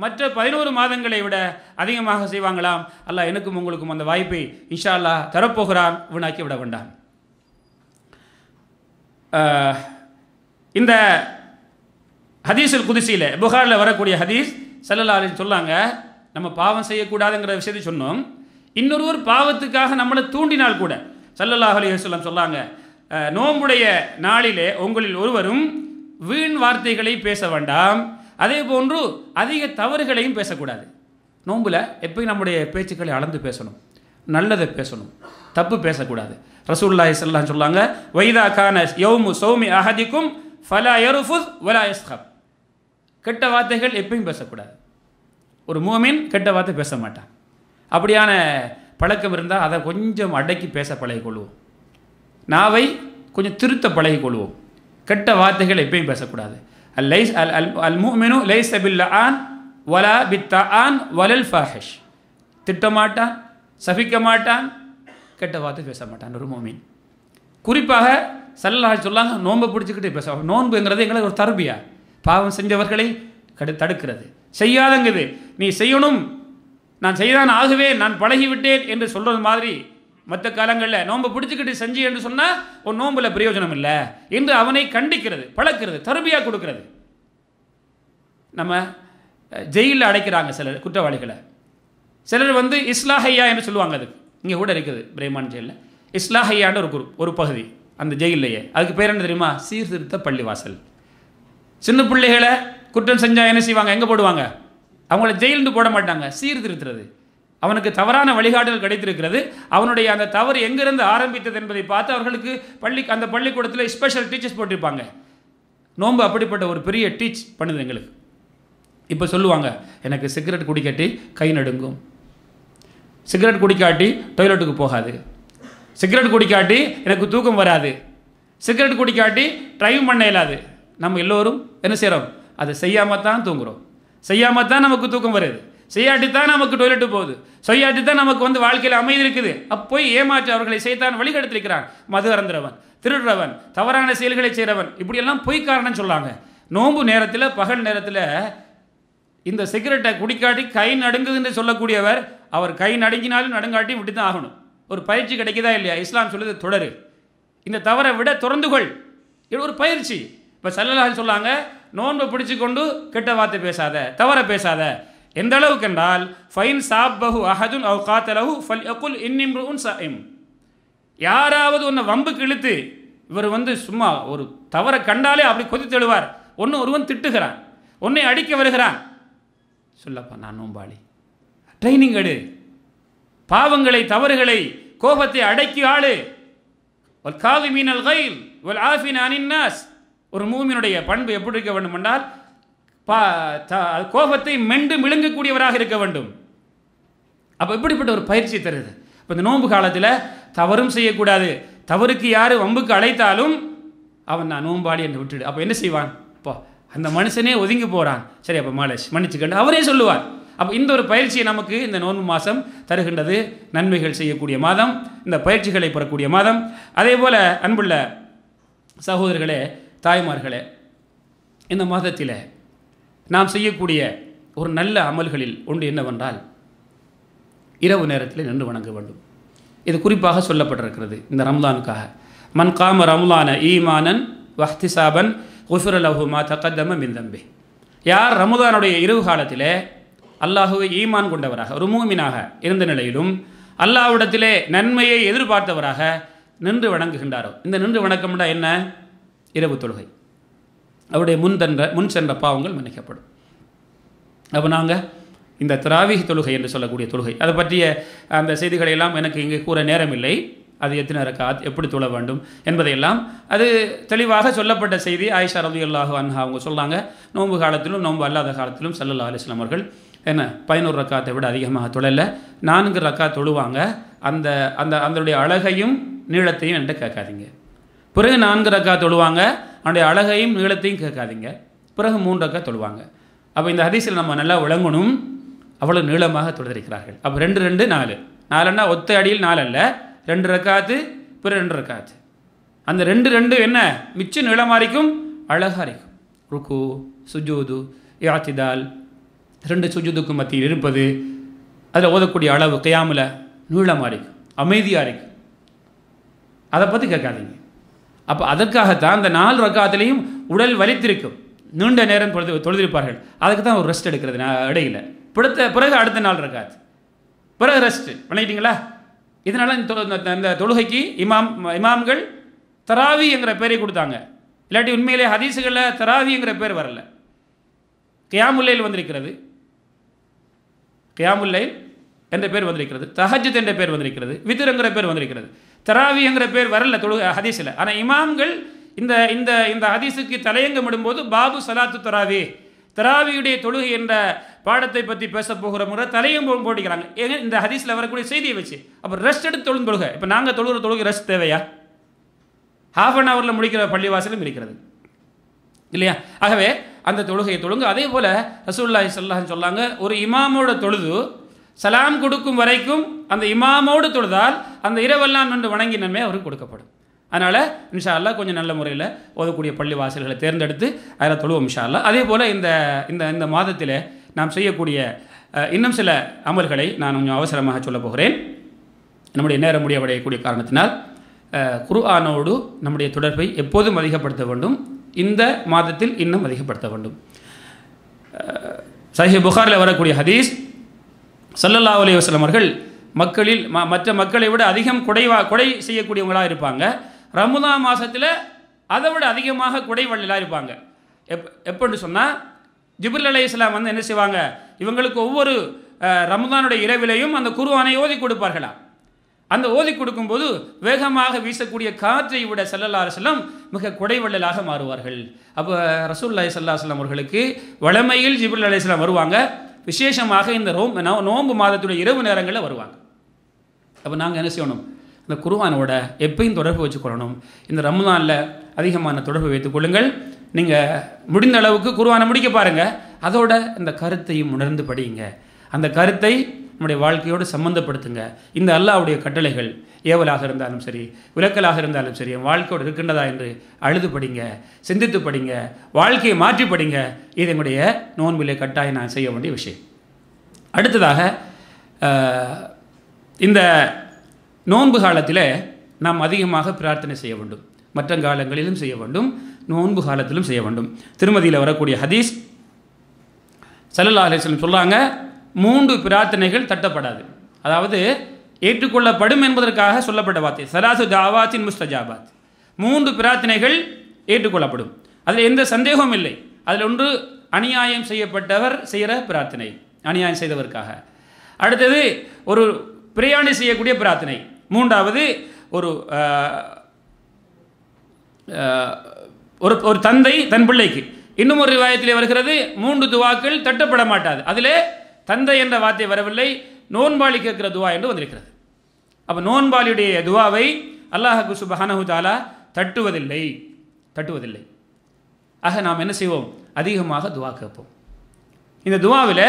மற்ற பதினோரு மாதங்களை விட அதிகமாக செய்வாங்களாம் அல்ல எனக்கும் உங்களுக்கும் அந்த வாய்ப்பை இன்ஷா அல்லா தரப்போகிறான் வீணாக்கி விட வேண்டாம் இந்த ஹதீஸில் குதிசியில் புகாரில் வரக்கூடிய ஹதீஸ் செல்லலாரின்னு சொல்லாங்க நம்ம பாவம் செய்யக்கூடாதுங்கிற விஷயத்தை சொன்னோம் இன்னொருவர் பாவத்துக்காக நம்மளை தூண்டினால் கூட சல்லல்லாஹ் அலி வல்லம் சொன்னாங்க நோம்புடைய நாளிலே உங்களில் ஒருவரும் வீண் வார்த்தைகளை பேச வேண்டாம் அதே போன்று அதிக தவறுகளையும் பேசக்கூடாது நோம்பில் எப்பயும் நம்முடைய பேச்சுக்களை அளந்து பேசணும் நல்லதை பேசணும் தப்பு பேசக்கூடாது ரசூல்லாய் சொல்லான்னு சொல்லாங்க வைதா கான யௌமு சௌமி அஹதிக்கும் ஃபலா யருஃபுஸ் வலா எஸ்ஹப் கெட்ட வார்த்தைகள் எப்பயும் பேசக்கூடாது ஒரு மூமின் கெட்ட வார்த்தை பேச மாட்டான் அப்படியான பழக்கம் இருந்தால் அதை கொஞ்சம் அடக்கி பேச பழகிக்கொள்வோம் நாவை கொஞ்சம் திருத்த பழகிக்கொள்வோம் கெட்ட வார்த்தைகள் எப்பயும் பேசக்கூடாது அல் லைஸ் அல் அல் அல் மூமினு லைஸ் அபில் ஆன் வலா பித்த ஆன் வலல் ஃபாஹிஷ் திட்டமாட்டான் சபிக்க மாட்டான் கெட்ட வார்த்தை பேச மாட்டான் ஒரு மூமின் குறிப்பாக சல்லாஹ் சொல்லாங்க நோன்பை பிடிச்சிக்கிட்டு பேச நோன்புங்கிறது எங்களுக்கு ஒரு தர்பியா பாவம் செஞ்சவர்களை கடு தடுக்கிறது செய்யாதங்குது நீ செய்யணும் நான் செய்தான் ஆகவே நான் பழகிவிட்டேன் என்று சொல்கிறது மாதிரி மற்ற காலங்களில் நோன்பு பிடிச்சிக்கிட்டு செஞ்சு என்று சொன்னால் உன் நோம்பில் பிரயோஜனம் இல்லை என்று அவனை கண்டிக்கிறது பழக்கிறது தருமையாக கொடுக்கிறது நம்ம ஜெயிலில் அடைக்கிறாங்க சிலர் குற்றவாளிகளை சிலர் வந்து இஸ்லாஹையா என்று சொல்லுவாங்க அதுக்கு இங்கே கூட இருக்குது பிரேமான் ஜெயிலில் இஸ்லாஹையான்னு ஒரு குரு ஒரு பகுதி அந்த ஜெயிலையே அதுக்கு பேர் என்ன தெரியுமா சீர்திருத்த பள்ளிவாசல் சின்ன பிள்ளைகளை குற்றம் செஞ்சால் என்ன செய்வாங்க எங்கே போடுவாங்க அவங்கள ஜெயிலிருந்து போட மாட்டாங்க சீர்திருத்துறது அவனுக்கு தவறான வழிகாட்டுதல் கிடைத்திருக்கிறது அவனுடைய அந்த தவறு எங்கிருந்து ஆரம்பித்தது என்பதை பார்த்து அவர்களுக்கு பள்ளி அந்த பள்ளிக்கூடத்தில் ஸ்பெஷல் டீச்சர்ஸ் போட்டிருப்பாங்க நோன்பு அப்படிப்பட்ட ஒரு பெரிய டீச் பண்ணுது எங்களுக்கு இப்போ சொல்லுவாங்க எனக்கு சிகரெட் குடிக்காட்டி கை நடுங்கும் சிகரெட் குடிக்காட்டி டொய்லெட்டுக்கு போகாது சிகரெட் குடிக்காட்டி எனக்கு தூக்கம் வராது சிகரெட் குடிக்காட்டி ட்ரைவ் பண்ண இயலாது நம்ம எல்லோரும் என்ன செய்கிறோம் அதை செய்யாமல் தான் தூங்குகிறோம் செய்யாமல் தான் நமக்கு தூக்கம் வருது செய்யாட்டி தான் நமக்கு டொய்லெட்டு போகுது செய்யாட்டி தான் நமக்கு வந்து வாழ்க்கையில் அமைதி இருக்குது அப்போய் ஏமாற்றி அவர்களை செய்தான் வழிகெடுத்திருக்கிறான் மது அறந்தவன் திருடுறவன் தவறான செயல்களை செய்கிறவன் இப்படியெல்லாம் பொய் காரணம் சொல்லாங்க நோம்பு நேரத்தில் பகல் நேரத்தில் இந்த சிகரெட்டை குடிக்காட்டி கை நடுங்குதுன்னு சொல்லக்கூடியவர் அவர் கை நடுங்கினாலும் நடுங்காட்டியும் விட்டு தான் ஆகணும் ஒரு பயிற்சி கிடைக்குதா இல்லையா இஸ்லாம் சொல்லுது தொடரு இந்த தவறை விட தொடர்ந்து இது ஒரு பயிற்சி இப்போ சல்லல்லாஹ் சொல்லாங்க நோன்பை பிடிச்சு கொண்டு கெட்ட வார்த்தை பேசாத தவற பேசாத எந்த அளவுக்கு என்றால் ஃபைன் சாப் பஹு அஹதுன் அவ் காத்தலஹு ஃபல் அகுல் இன்னிம்ருன் சஇம் யாராவது ஒன்று வம்புக்கு இழுத்து இவர் வந்து சும்மா ஒரு தவற கண்டாலே அப்படி கொதி தெழுவார் ஒன்று ஒருவன் திட்டுகிறான் உன்னை அடிக்க வருகிறான் சொல்லப்பா நான் நோம்பாளி ட்ரைனிங் எடு பாவங்களை தவறுகளை கோபத்தை அடக்கி ஆளு ஒல் காது மீனல் கைல் ஒல் ஆஃபின் நாஸ் ஒரு மூமியினுடைய பண்பு எப்படி இருக்க வேண்டும் என்றால் பா கோபத்தை மெண்டு விழுங்கக்கூடியவராக இருக்க வேண்டும் அப்போ இப்படிப்பட்ட ஒரு பயிற்சி தருது இப்போ இந்த நோன்பு காலத்தில் தவறும் செய்யக்கூடாது தவறுக்கு யார் வம்புக்கு அழைத்தாலும் அவன் நான் நோன்பாடி என்று விட்டுடு அப்போ என்ன செய்வான் இப்போ அந்த மனுஷனே ஒதுங்கி போகிறான் சரி அப்போ மாலேஷ் மன்னிச்சுக்கண்டு அவரே சொல்லுவார் அப்போ இந்த ஒரு பயிற்சியை நமக்கு இந்த நோன்பு மாதம் தருகின்றது நன்மைகள் செய்யக்கூடிய மாதம் இந்த பயிற்சிகளை பெறக்கூடிய மாதம் அதே போல் அன்புள்ள சகோதரர்களே தாய்மார்களே இந்த மாதத்தில் நாம் செய்யக்கூடிய ஒரு நல்ல அமல்களில் ஒன்று என்னவென்றால் இரவு நேரத்தில் நின்று வணங்க வேண்டும் இது குறிப்பாக சொல்லப்பட்டிருக்கிறது இந்த ரம்லானுக்காக மன் காம ரம்லான ஈமானன் வஹ்திசாபன் ஹுஃபுரலஹுமா தக்கத்தம தம்பி யார் ரமுதானுடைய இரவு காலத்தில் அல்லாஹுவை ஈமான் கொண்டவராக ஒரு மூமினாக இருந்த நிலையிலும் அல்லாஹ்விடத்திலே நன்மையை எதிர்பார்த்தவராக நின்று வணங்குகின்றாரோ இந்த நின்று வணக்கம்டா என்ன இரவு தொழுகை அவருடைய முன் தன்ற முன் சென்ற பாவங்கள் மன்னிக்கப்படும் அப்போ நாங்கள் இந்த திராவிக தொழுகை என்று சொல்லக்கூடிய தொழுகை அதை பற்றிய அந்த செய்திகளை எல்லாம் எனக்கு இங்கே கூற நேரமில்லை அது எத்தனை ரக்கா எப்படி தொழ வேண்டும் என்பதையெல்லாம் அது தெளிவாக சொல்லப்பட்ட செய்தி ஆயிஷா ரவி அல்லாஹு அன்ஹா அவங்க சொல்லாங்க நோன்பு காலத்திலும் நோன்பு அல்லாத காலத்திலும் சல்லல்லா அலிஸ்லாம் அவர்கள் என்ன பதினோரு ரக்காத்தை விட அதிகமாக தொழலை நான்கு ரக்கா தொழுவாங்க அந்த அந்த அதனுடைய அழகையும் நீளத்தையும் என்கிட்ட கேட்காதீங்க பிறகு நான்கு ரக்கா தொழுவாங்க அவனுடைய அழகையும் நீளத்தையும் கேட்காதீங்க பிறகு மூன்று ரக்கா தொழுவாங்க அப்போ இந்த ஹதீஸில் நம்ம நல்லா விளங்கணும் அவ்வளோ நீளமாக தொழுதிருக்கிறார்கள் அப்போ ரெண்டு ரெண்டு நாலு நாலுன்னா ஒத்த அடியில் நாலு அல்ல ரெண்டு ரக்காத்து பிறகு ரெண்டு ரக்காத்து அந்த ரெண்டு ரெண்டு என்ன மிச்சம் நீளமாக இருக்கும் அழகாக இருக்கும் ருக்கு சுஜூது யாத்திதால் ரெண்டு சுஜூதுக்கு மத்தியில் இருப்பது அதில் ஓதக்கூடிய அளவு கையாமல் நீளமாக இருக்கும் அமைதியாக இருக்கும் அதை பற்றி கேட்காதீங்க அப்போ அதற்காகத்தான் அந்த நாலு ரக்காத்துலேயும் உடல் வலித்திருக்கும் நீண்ட நேரம் பொழுது தொழுதிருப்பார்கள் அதுக்கு தான் ஒரு ரெஸ்ட் எடுக்கிறது நான் இடையில் பிடித்த பிறகு அடுத்த நாள் ரக்காத் பிறகு ரெஸ்ட் பண்ணிட்டீங்களா இதனால் இந்த தொழுகைக்கு இமாம் இமாம்கள் தராவி என்கிற பேரை கொடுத்தாங்க இல்லாட்டி உண்மையிலே ஹதீஸுகளில் தராவிங்கிற பேர் வரல கியாமுல்லையில் வந்திருக்கிறது கியாமுல்லை என்ற பேர் வந்திருக்கிறது தஹஜத் என்ற பேர் வந்திருக்கிறது வித்ருங்கிற பேர் வந்திருக்கிறது தராவிங்கிற பேர் வரல தொழு ஹதீஸில் ஆனால் இமாம்கள் இந்த இந்த இந்த ஹதீஸுக்கு விடும்போது பாபு சலாத்து தராவி தராவியுடைய தொழுகை என்ற பாடத்தை பற்றி பேச போகிற முறை தலையும் போட்டிக்கிறாங்க ஏங்க இந்த ஹதீஸில் வரக்கூடிய செய்தியை வச்சு அப்போ ரெஸ்ட் எடுத்து தொழும் தொழுகை இப்போ நாங்கள் தொழுகிற தொழுகை ரெஸ்ட் தேவையா ஹாஃப் அன் ஹவரில் முடிக்கிற பள்ளிவாசலும் இருக்கிறது இல்லையா ஆகவே அந்த தொழுகையை தொழுங்க அதே போல் ரசூல்லாஹி சொல்லான்னு சொல்லாங்க ஒரு இமாமோட தொழுது சலாம் கொடுக்கும் வரைக்கும் அந்த இமாமோடு தொழுதால் அந்த இரவெல்லாம் நின்று வணங்கி நன்மை அவருக்கு கொடுக்கப்படும் அதனால் இன்ஷா அல்லா கொஞ்சம் நல்ல முறையில் ஓதக்கூடிய பள்ளி வாசல்களை தேர்ந்தெடுத்து அதில் தொழுவோம் இன்ஷா அல்லா அதே போல் இந்த இந்த இந்த மாதத்தில் நாம் செய்யக்கூடிய இன்னும் சில அமல்களை நான் கொஞ்சம் அவசரமாக சொல்ல போகிறேன் நம்முடைய நேரம் முடியவடையக்கூடிய காரணத்தினால் குர்ஆனோடு நம்முடைய தொடர்பை எப்போதும் அதிகப்படுத்த வேண்டும் இந்த மாதத்தில் இன்னும் அதிகப்படுத்த வேண்டும் சஹி புகாரில் வரக்கூடிய ஹதீஸ் சல்லல்லா அலி வஸ்லம் அவர்கள் மக்களில் ம மற்ற மக்களை விட அதிகம் குடைவா கொடை செய்யக்கூடியவங்களாக இருப்பாங்க ரமுதா மாதத்தில் அதை விட அதிகமாக குடைவள்ளலாக இருப்பாங்க எப் எப்படின்னு சொன்னால் ஜிபுல் அலி இஸ்லாம் வந்து என்ன செய்வாங்க இவங்களுக்கு ஒவ்வொரு ரமதானுடைய இரவிலையும் அந்த குருவானை ஓதி கொடுப்பார்களா அந்த ஓதி கொடுக்கும்போது வேகமாக வீசக்கூடிய காற்றை விட செல்லல்லா செல்லம் மிக குடைவள்ளலாக மாறுவார்கள் அப்போ ரசூல்லா சல்லா அவர்களுக்கு வளமையில் ஜிபுல் அலி வருவாங்க விசேஷமாக இந்த ரோம் நோம்பு மாதத்துடைய இரவு நேரங்களில் வருவாங்க அப்போ நாங்கள் என்ன செய்யணும் இந்த குருவானோட எப்பயும் தொடர்பு வச்சுக்கொள்ளணும் இந்த ரம்லானில் அதிகமான தொடர்பு வைத்துக் கொள்ளுங்கள் நீங்கள் முடிந்த அளவுக்கு குருவானை முடிக்க பாருங்கள் அதோட இந்த கருத்தையும் உணர்ந்து படியுங்க அந்த கருத்தை நம்முடைய வாழ்க்கையோடு சம்மந்தப்படுத்துங்க இந்த அல்லாவுடைய கட்டளைகள் ஏவலாக இருந்தாலும் சரி விளக்கலாக இருந்தாலும் சரி என் வாழ்க்கையோடு இருக்கின்றதா என்று அழுது படிங்க சிந்தித்து படிங்க வாழ்க்கையை மாற்றி படிங்க இது என்னுடைய நோன்பிலே கட்டாயம் நான் செய்ய வேண்டிய விஷயம் அடுத்ததாக இந்த நோன்பு காலத்தில் நாம் அதிகமாக பிரார்த்தனை செய்ய வேண்டும் மற்ற காலங்களிலும் செய்ய வேண்டும் நோன்பு காலத்திலும் செய்ய வேண்டும் திருமதியில் வரக்கூடிய ஹதீஸ் சல்லல்லா அலிஸ்லம் சொல்கிறாங்க மூன்று பிரார்த்தனைகள் தட்டப்படாது அதாவது ஏற்றுக்கொள்ளப்படும் என்பதற்காக சொல்லப்பட்ட வார்த்தை சராசு தாவாத்தின் முஸ்தஜாபாத் மூன்று பிரார்த்தனைகள் ஏற்றுக்கொள்ளப்படும் அதில் எந்த சந்தேகமும் இல்லை அதில் ஒன்று அநியாயம் செய்யப்பட்டவர் செய்கிற பிரார்த்தனை அநியாயம் செய்தவருக்காக அடுத்தது ஒரு பிரயாணி செய்யக்கூடிய பிரார்த்தனை மூன்றாவது ஒரு ஒரு ஒரு தந்தை தன் பிள்ளைக்கு இன்னும் ஒரு ரிவாயத்திலே வருகிறது மூன்று துவாக்கள் தட்டப்பட மாட்டாது அதிலே தந்தை என்ற வார்த்தை வரவில்லை நோன்பாளி கேட்கிற துவா என்று வந்திருக்கிறது அப்போ நோன்பாளியுடைய துவாவை குசு சுபஹானஹு தாலா தட்டுவதில்லை தட்டுவதில்லை ஆக நாம் என்ன செய்வோம் அதிகமாக துவா கேட்போம் இந்த துவாவில்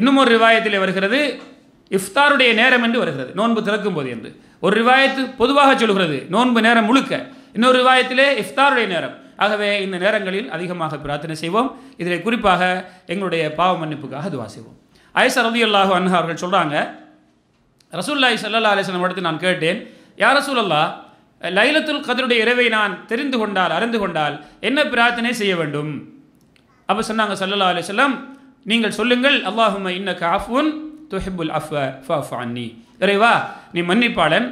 இன்னும் ஒரு ரிவாயத்தில் வருகிறது இஃப்தாருடைய நேரம் என்று வருகிறது நோன்பு திறக்கும் போது என்று ஒரு ரிவாயத்து பொதுவாக சொல்கிறது நோன்பு நேரம் முழுக்க இன்னொரு ரிவாயத்திலே இஃப்தாருடைய நேரம் ஆகவே இந்த நேரங்களில் அதிகமாக பிரார்த்தனை செய்வோம் இதில் குறிப்பாக எங்களுடைய பாவ மன்னிப்புக்காக துவா செய்வோம் ஐசா ரவி அல்லாஹு அன்ஹா அவர்கள் சொல்கிறாங்க ரசூல்லாய் சல்லா அலிஸ்லாம் இடத்தில் நான் கேட்டேன் யார் ரசூலல்லா லைலத்துல் கதருடைய இரவை நான் தெரிந்து கொண்டால் அறிந்து கொண்டால் என்ன பிரார்த்தனை செய்ய வேண்டும் அப்போ சொன்னாங்க சல்லா அலிஸ்லாம் நீங்கள் சொல்லுங்கள் அல்லாஹும இன்ன காஃபுன் துஹிபுல் அஃப் அன்னி இறைவா நீ மன்னிப்பாளன்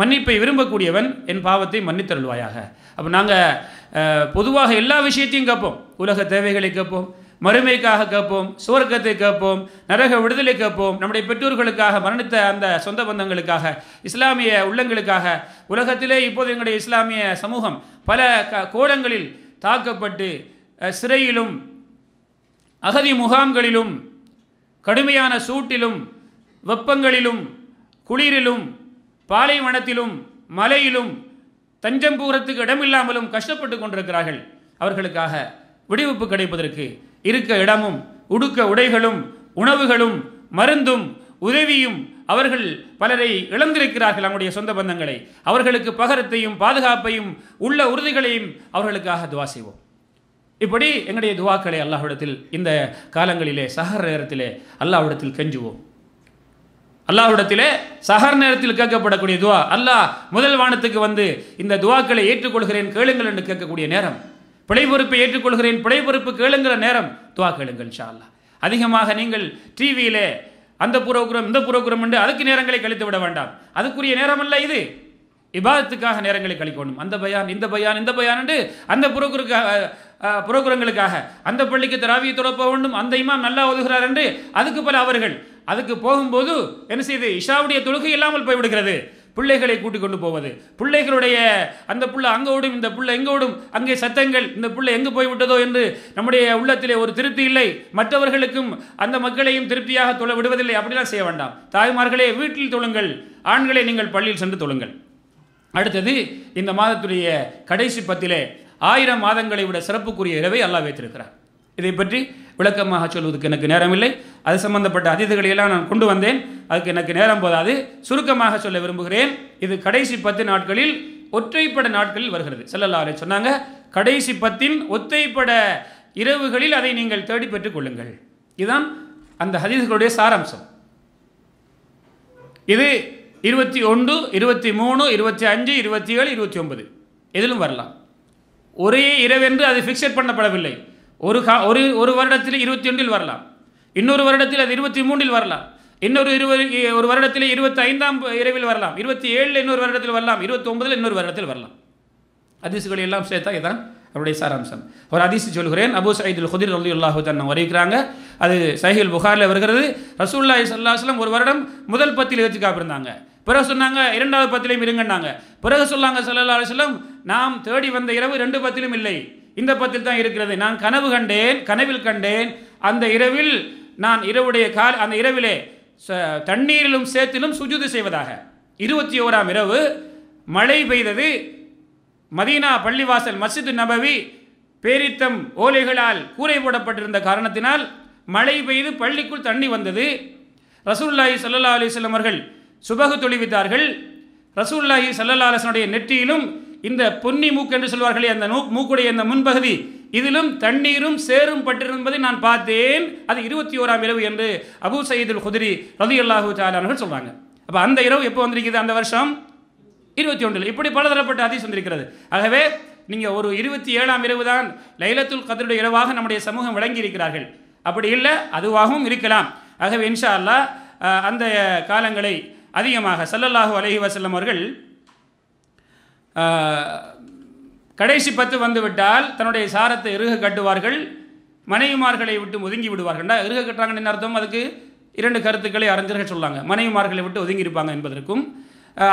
மன்னிப்பை விரும்பக்கூடியவன் என் பாவத்தை மன்னித்தருள்வாயாக அப்போ நாங்கள் பொதுவாக எல்லா விஷயத்தையும் கேட்போம் உலக தேவைகளை கேட்போம் மறுமைக்காக கேட்போம் சுவர்க்கத்தை கேட்போம் நரக விடுதலை கேட்போம் நம்முடைய பெற்றோர்களுக்காக மரணித்த அந்த சொந்த பந்தங்களுக்காக இஸ்லாமிய உள்ளங்களுக்காக உலகத்திலே இப்போது எங்களுடைய இஸ்லாமிய சமூகம் பல க கோலங்களில் தாக்கப்பட்டு சிறையிலும் அகதி முகாம்களிலும் கடுமையான சூட்டிலும் வெப்பங்களிலும் குளிரிலும் பாலைவனத்திலும் மலையிலும் தஞ்சம்பூரத்துக்கு இடமில்லாமலும் கஷ்டப்பட்டு கொண்டிருக்கிறார்கள் அவர்களுக்காக விடுவிப்பு கிடைப்பதற்கு இருக்க இடமும் உடுக்க உடைகளும் உணவுகளும் மருந்தும் உதவியும் அவர்கள் பலரை இழந்திருக்கிறார்கள் அவங்களுடைய சொந்த பந்தங்களை அவர்களுக்கு பகரத்தையும் பாதுகாப்பையும் உள்ள உறுதிகளையும் அவர்களுக்காக துவா செய்வோம் இப்படி எங்களுடைய துவாக்களை அல்லாஹ்விடத்தில் இந்த காலங்களிலே சகர நேரத்திலே அல்லாஹ்விடத்தில் கெஞ்சுவோம் அல்லாஹ்விடத்திலே சஹர் நேரத்தில் கேட்கப்படக்கூடிய துவா அல்லாஹ் முதல் வானத்துக்கு வந்து இந்த துவாக்களை ஏற்றுக்கொள்கிறேன் கேளுங்கள் என்று கேட்கக்கூடிய நேரம் பிழை பொறுப்பை ஏற்றுக்கொள்கிறேன் பிழை பொறுப்பு கேளுங்கிற நேரம் துவா கேளுங்கள் ஷா அல்லாஹ் அதிகமாக நீங்கள் டிவியிலே அந்த புரோகிரம் இந்த புரோகிரம் என்று அதுக்கு நேரங்களை கழித்து விட வேண்டாம் அதுக்குரிய நேரம் அல்ல இது இபாதத்துக்காக நேரங்களை கழிக்கணும் அந்த பயான் இந்த பயான் இந்த பயான் என்று அந்த புரோக்கருக்காக புரோகுரங்களுக்காக அந்த பள்ளிக்கு திராவிய தொட வேண்டும் அந்த இமாம் நல்லா ஒதுகிறார் என்று அதுக்கு பல அவர்கள் அதுக்கு போகும்போது என்ன செய்யுது இஷாவுடைய தொழுகை இல்லாமல் போய்விடுகிறது பிள்ளைகளை கூட்டிக் கொண்டு போவது பிள்ளைகளுடைய அந்த புள்ள அங்கே ஓடும் இந்த புள்ள எங்கே ஓடும் அங்கே சத்தங்கள் இந்த புள்ள எங்கே போய்விட்டதோ என்று நம்முடைய உள்ளத்திலே ஒரு திருப்தி இல்லை மற்றவர்களுக்கும் அந்த மக்களையும் திருப்தியாக தொழ விடுவதில்லை அப்படிலாம் செய்ய வேண்டாம் தாய்மார்களே வீட்டில் தொழுங்கள் ஆண்களை நீங்கள் பள்ளியில் சென்று தொழுங்கள் அடுத்தது இந்த மாதத்துடைய கடைசி பத்திலே ஆயிரம் மாதங்களை விட சிறப்புக்குரிய இரவை அல்லா வைத்திருக்கிறார் இதை பற்றி விளக்கமாக சொல்வதற்கு எனக்கு நேரம் இல்லை அது சம்பந்தப்பட்ட அதிதிகளையெல்லாம் நான் கொண்டு வந்தேன் அதுக்கு எனக்கு நேரம் போதாது சுருக்கமாக சொல்ல விரும்புகிறேன் இது கடைசி பத்து நாட்களில் ஒற்றைப்பட நாட்களில் வருகிறது செல்லல்லா சொன்னாங்க கடைசி பத்தின் ஒத்தைப்பட இரவுகளில் அதை நீங்கள் தேடி பெற்றுக் கொள்ளுங்கள் இதுதான் அந்த ஹதீஸ்களுடைய சாராம்சம் இது இருபத்தி ஒன்று இருபத்தி மூணு இருபத்தி அஞ்சு இருபத்தி ஏழு இருபத்தி ஒன்பது எதிலும் வரலாம் ஒரே இரவென்று அது ஃபிக்ஸட் பண்ணப்படவில்லை ஒரு கா ஒரு ஒரு வருடத்தில் இருபத்தி ஒன்றில் வரலாம் இன்னொரு வருடத்தில் அது இருபத்தி மூன்றில் வரலாம் இன்னொரு இருபது ஒரு வருடத்தில் இருபத்தி ஐந்தாம் இரவில் வரலாம் இருபத்தி ஏழில் இன்னொரு வருடத்தில் வரலாம் இருபத்தி ஒன்பதில் இன்னொரு வருடத்தில் வரலாம் அதிசுகளை எல்லாம் சேர்த்தா இதான் அவருடைய சாராம்சம் ஒரு அதிசி சொல்கிறேன் அபு சயீதுல் ஹுதிர் அலி அல்லாஹூதன் வரைக்கிறாங்க அது சைஹில் புகாரில் வருகிறது ரசூல்லா சல்லாஹ்லாம் ஒரு வருடம் முதல் பத்தில் ஏற்றுக்காப்பு காப்பிருந்தாங்க பிறகு சொன்னாங்க இரண்டாவது பத்திலையும் இருங்கன்னாங்க பிறகு சொல்லாங்க சல்லா அலுவலம் நாம் தேடி வந்த இரவு ரெண்டு பத்திலும் இல்லை இந்த பத்தில் தான் இருக்கிறது நான் கனவு கண்டேன் கனவில் கண்டேன் அந்த இரவில் நான் இரவுடைய கால் அந்த இரவிலே தண்ணீரிலும் சேத்திலும் சுஜூது செய்வதாக இருபத்தி ஓராம் இரவு மழை பெய்தது மதீனா பள்ளிவாசல் மஸ்ஜிது நபவி பேரித்தம் ஓலைகளால் கூரை போடப்பட்டிருந்த காரணத்தினால் மழை பெய்து பள்ளிக்குள் தண்ணி வந்தது ரசூல்லாஹி சல்லா அலிஸ்லம் அவர்கள் சுபகு தொழுவித்தார்கள் ரசூல்லாஹி சல்லா அலிஸ்லனுடைய நெற்றியிலும் இந்த பொன்னி மூக்கு என்று சொல்வார்களே அந்த நூ மூக்குடைய அந்த முன்பகுதி இதிலும் தண்ணீரும் சேரும் பட்டிருப்பதை நான் பார்த்தேன் அது இருபத்தி ஓராம் இரவு என்று அபு சயீதுல் குதிரி ரதி அல்லாஹு தாலானர்கள் சொல்வாங்க அப்போ அந்த இரவு எப்போ வந்திருக்குது அந்த வருஷம் இருபத்தி ஒன்றில் இப்படி தரப்பட்ட அதிசயம் வந்திருக்கிறது ஆகவே நீங்கள் ஒரு இருபத்தி ஏழாம் இரவு தான் லைலத்துல் கதருடைய இரவாக நம்முடைய சமூகம் விளங்கி இருக்கிறார்கள் அப்படி இல்லை அதுவாகவும் இருக்கலாம் ஆகவே இன்ஷா அல்லா அந்த காலங்களை அதிகமாக சல்லல்லாஹூ அலஹி வசல்லம் அவர்கள் கடைசி பத்து வந்துவிட்டால் தன்னுடைய சாரத்தை இறுக கட்டுவார்கள் மனைவிமார்களை விட்டு ஒதுங்கி விடுவார்கள் இறுக கட்டுறாங்கன்னு அர்த்தம் அதுக்கு இரண்டு கருத்துக்களை அறிஞர்கள் சொல்லாங்க மனைவிமார்களை விட்டு ஒதுங்கி இருப்பாங்க என்பதற்கும்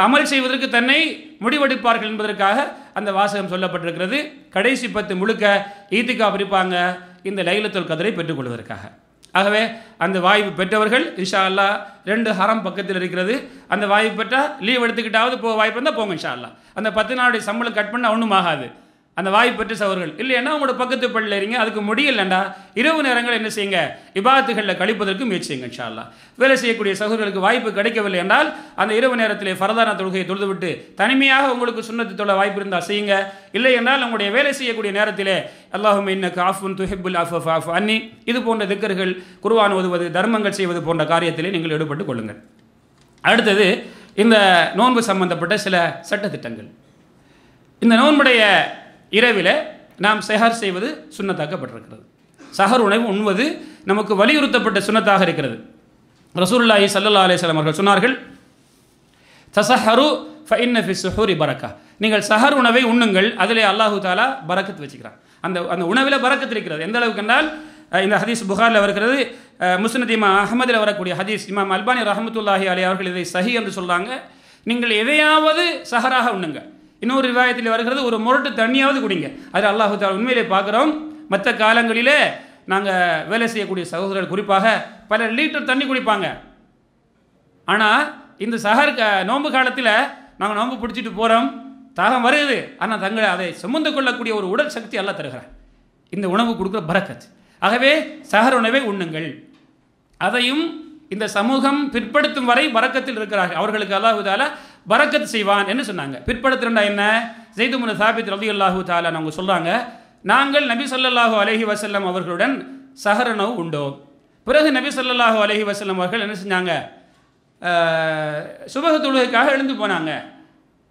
அமல் செய்வதற்கு தன்னை முடிவெடுப்பார்கள் என்பதற்காக அந்த வாசகம் சொல்லப்பட்டிருக்கிறது கடைசி பத்து முழுக்க ஈத்துக்கா பிரிப்பாங்க இந்த லைலத்தொல் கதிரை பெற்றுக்கொள்வதற்காக ஆகவே அந்த வாய்ப்பு பெற்றவர்கள் இன்ஷா அல்லா ரெண்டு ஹரம் பக்கத்தில் இருக்கிறது அந்த வாய்ப்பு பெற்றால் லீவ் எடுத்துக்கிட்டாவது போ வாய்ப்பு இருந்தால் போங்க இன்ஷா அல்லா அந்த பத்து நாளுடைய சம்பளம் கட் பண்ணால் ஒன்றும் ஆகாது அந்த வாய்ப்பற்ற சவர்கள் இல்லைன்னா உங்களோட பக்கத்து பள்ளியில் இருங்க அதுக்கு முடியலண்டா இரவு நேரங்கள் என்ன செய்யுங்க விபாத்துகளில் கழிப்பதற்கு முயற்சி செய்யுங்க இன்ஷால்லா வேலை செய்யக்கூடிய சகோதரர்களுக்கு வாய்ப்பு கிடைக்கவில்லை என்றால் அந்த இரவு நேரத்திலே ஃபரதான தொழுகையை தொழுதுவிட்டு தனிமையாக உங்களுக்கு சுண்ணத்து வாய்ப்பு இருந்தால் செய்யுங்க இல்லை என்றால் உங்களுடைய வேலை செய்யக்கூடிய நேரத்திலே அல்லாஹும் இன்னக்கு ஆஃபுன் துஹிபுல் ஆஃப் ஆஃப் அன்னி இது போன்ற திக்கர்கள் குருவான் ஓதுவது தர்மங்கள் செய்வது போன்ற காரியத்திலே நீங்கள் ஈடுபட்டு கொள்ளுங்கள் அடுத்தது இந்த நோன்பு சம்பந்தப்பட்ட சில சட்டத்திட்டங்கள் இந்த நோன்புடைய இரவில் நாம் செஹார் செய்வது சுண்ணத்தாக்கப்பட்டிருக்கிறது சஹர் உணவு உண்வது நமக்கு வலியுறுத்தப்பட்ட சுண்ணத்தாக இருக்கிறது ரசூல்லாஹி சல்லா அலிஸ்லாம் அவர்கள் சொன்னார்கள் தசஹரு பரக்கா நீங்கள் சஹர் உணவை உண்ணுங்கள் அதிலே அல்லாஹு தாலா பரக்கத்து வச்சுக்கிறான் அந்த அந்த உணவில் பறக்கத்து இருக்கிறது எந்த அளவுக்கு என்றால் இந்த ஹதீஸ் புகாரில் வருகிறது முஸ்னத் இமா அஹமதில் வரக்கூடிய ஹதீஸ் இமாம் அல்பானி ரஹமத்துல்லாஹி அலி அவர்கள் இதை சஹி என்று சொல்கிறாங்க நீங்கள் எதையாவது சஹராக உண்ணுங்கள் இன்னொரு விவாயத்தில் வருகிறது ஒரு முரட்டு தண்ணியாவது குடிங்க அது அல்லாஹு தால உண்மையிலே பார்க்குறோம் மற்ற காலங்களிலே நாங்கள் வேலை செய்யக்கூடிய சகோதரர்கள் குறிப்பாக பல லிட்டர் தண்ணி குடிப்பாங்க ஆனால் இந்த க நோன்பு காலத்தில் நாங்கள் நோன்பு பிடிச்சிட்டு போகிறோம் தாகம் வருது ஆனால் தங்களை அதை சுமந்து கொள்ளக்கூடிய ஒரு உடல் சக்தி அல்ல தருகிறார் இந்த உணவு கொடுக்குற பரக்கத் ஆகவே சகர் உணவை உண்ணுங்கள் அதையும் இந்த சமூகம் பிற்படுத்தும் வரை வரக்கத்தில் இருக்கிறார்கள் அவர்களுக்கு அல்லாஹுதால பரக்கத் செய்வான் என்ன சொன்னாங்க பிற்படுத்துறா என்ன ஜெய்துமுன சாபித் ரவி அல்லாஹூ தாலா அவங்க சொல்கிறாங்க நாங்கள் நபி சொல்லாஹு அலஹி வசல்லம் அவர்களுடன் சஹரணவு உண்டோம் பிறகு நபி சொல்லாஹு அலஹி வசல்லம் அவர்கள் என்ன செஞ்சாங்க சுபக தொழுகைக்காக எழுந்து போனாங்க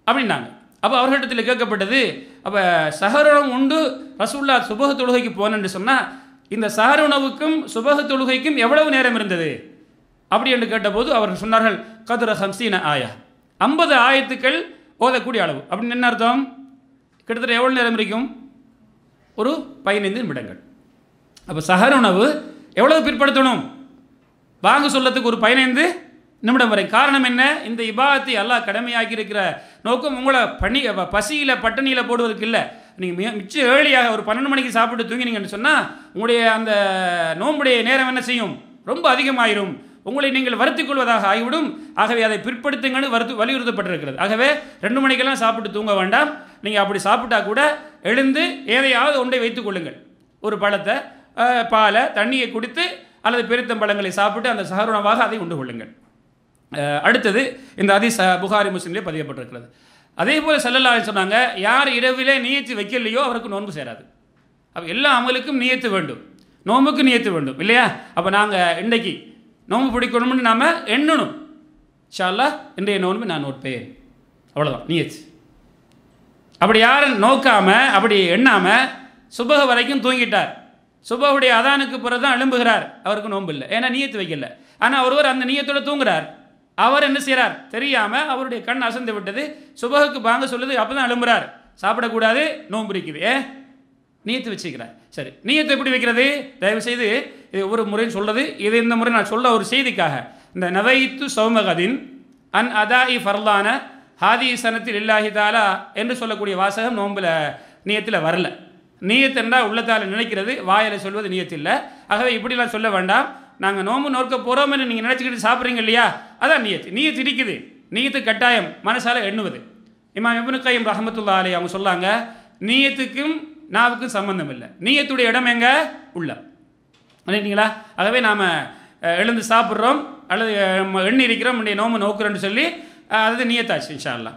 அப்படின்னாங்க அப்போ அவர்களிடத்தில் கேட்கப்பட்டது அப்போ சஹரணம் உண்டு ரசூல்லா சுபக தொழுகைக்கு போனேன்னு சொன்னால் இந்த சஹர் உணவுக்கும் சுபக தொழுகைக்கும் எவ்வளவு நேரம் இருந்தது அப்படி என்று கேட்டபோது அவர்கள் சொன்னார்கள் கதுர ஹம்சீன ஆயா ஐம்பது ஆயத்துக்கள் ஓதக்கூடிய அளவு அப்படின்னு என்ன அர்த்தம் கிட்டத்தட்ட எவ்வளோ நேரம் இருக்கும் ஒரு பதினைந்து நிமிடங்கள் அப்போ சகர உணவு எவ்வளவு பிற்படுத்தணும் வாங்க சொல்லத்துக்கு ஒரு பதினைந்து நிமிடம் வரை காரணம் என்ன இந்த இபாத்தை எல்லாம் கடமையாக்கி இருக்கிற நோக்கம் உங்களை பனி பசியில் பட்டணியில் போடுவதற்கு இல்லை நீங்கள் மிக மிச்சம் ஏழியாக ஒரு பன்னெண்டு மணிக்கு சாப்பிட்டு தூங்கினீங்கன்னு சொன்னால் உங்களுடைய அந்த நோம்புடைய நேரம் என்ன செய்யும் ரொம்ப அதிகமாயிரும் உங்களை நீங்கள் வருத்திக் கொள்வதாக ஆகிவிடும் ஆகவே அதை பிற்படுத்துங்கன்னு வருத்து வலியுறுத்தப்பட்டிருக்கிறது ஆகவே ரெண்டு மணிக்கெல்லாம் சாப்பிட்டு தூங்க வேண்டாம் நீங்கள் அப்படி சாப்பிட்டா கூட எழுந்து எதையாவது ஒன்றை வைத்துக் கொள்ளுங்கள் ஒரு பழத்தை பாலை தண்ணியை குடித்து அல்லது பெருத்தம்பழங்களை சாப்பிட்டு அந்த சகருணமாக அதை உண்டு கொள்ளுங்கள் அடுத்தது இந்த அதி புகாரி முஸ்லீம்லேயே பதியப்பட்டிருக்கிறது அதே போல் செல்லல்லா சொன்னாங்க யார் இரவிலே நீயத்து வைக்கலையோ அவருக்கு நோன்பு சேராது அப்போ எல்லா அமலுக்கும் நீயத்து வேண்டும் நோம்புக்கு நீயத்து வேண்டும் இல்லையா அப்போ நாங்கள் இன்றைக்கு நோம்பு பிடிக்கணும்னு நாம் எண்ணணும் ஷால்லா இன்றைய நோன்பு நான் நோட்பேன் அவ்வளோதான் நீச்சு அப்படி யாரும் நோக்காமல் அப்படி எண்ணாமல் சுபக வரைக்கும் தூங்கிட்டார் சுபகுடைய அதானுக்கு பிறகு தான் எழும்புகிறார் அவருக்கு நோன்பு இல்லை ஏன்னா நீயத்து வைக்கல ஆனால் ஒருவர் அந்த நீயத்தோடு தூங்குறார் அவர் என்ன செய்கிறார் தெரியாமல் அவருடைய கண் அசந்து விட்டது சுபகுக்கு பாங்க சொல்லுது அப்போ தான் எழும்புறார் சாப்பிடக்கூடாது நோன்பு இருக்குது ஏ நீயத்து வச்சுக்கிறார் சரி நீயத்தை எப்படி வைக்கிறது தயவு செய்து இது ஒரு முறையும் சொல்கிறது இது இந்த முறை நான் சொல்ல ஒரு செய்திக்காக இந்த நவைத்து சௌமகதின் அன் அதா இ ஃபர்லான ஹாதி சனத்தில் இல்லாஹிதாலா என்று சொல்லக்கூடிய வாசகம் நோம்பில் நீயத்தில் வரல நீயத் என்றால் உள்ளத்தால் நினைக்கிறது வாயில் சொல்வது நீயத்தில்லை ஆகவே இப்படிலாம் சொல்ல வேண்டாம் நாங்கள் நோம்பு நோக்க போகிறோம் என்று நீங்கள் நினச்சிக்கிட்டு சாப்பிட்றீங்க இல்லையா அதான் நீயத்து நீயத்து இருக்குது நீயத்து கட்டாயம் மனசால் எண்ணுவது இமாம் இபுனு கையம் ரஹமத்துல்லா அலி அவங்க சொல்லாங்க நீயத்துக்கும் நாவுக்கும் சம்மந்தம் இல்லை நீயத்துடைய இடம் எங்கே உள்ளம் பண்ணிட்டீங்களா ஆகவே நாம் எழுந்து சாப்பிட்றோம் அல்லது எண்ணி இருக்கிறோம் நோம்பு நோக்குறோன்னு சொல்லி அது நீயத்தாச்சு இன்ஷால்லா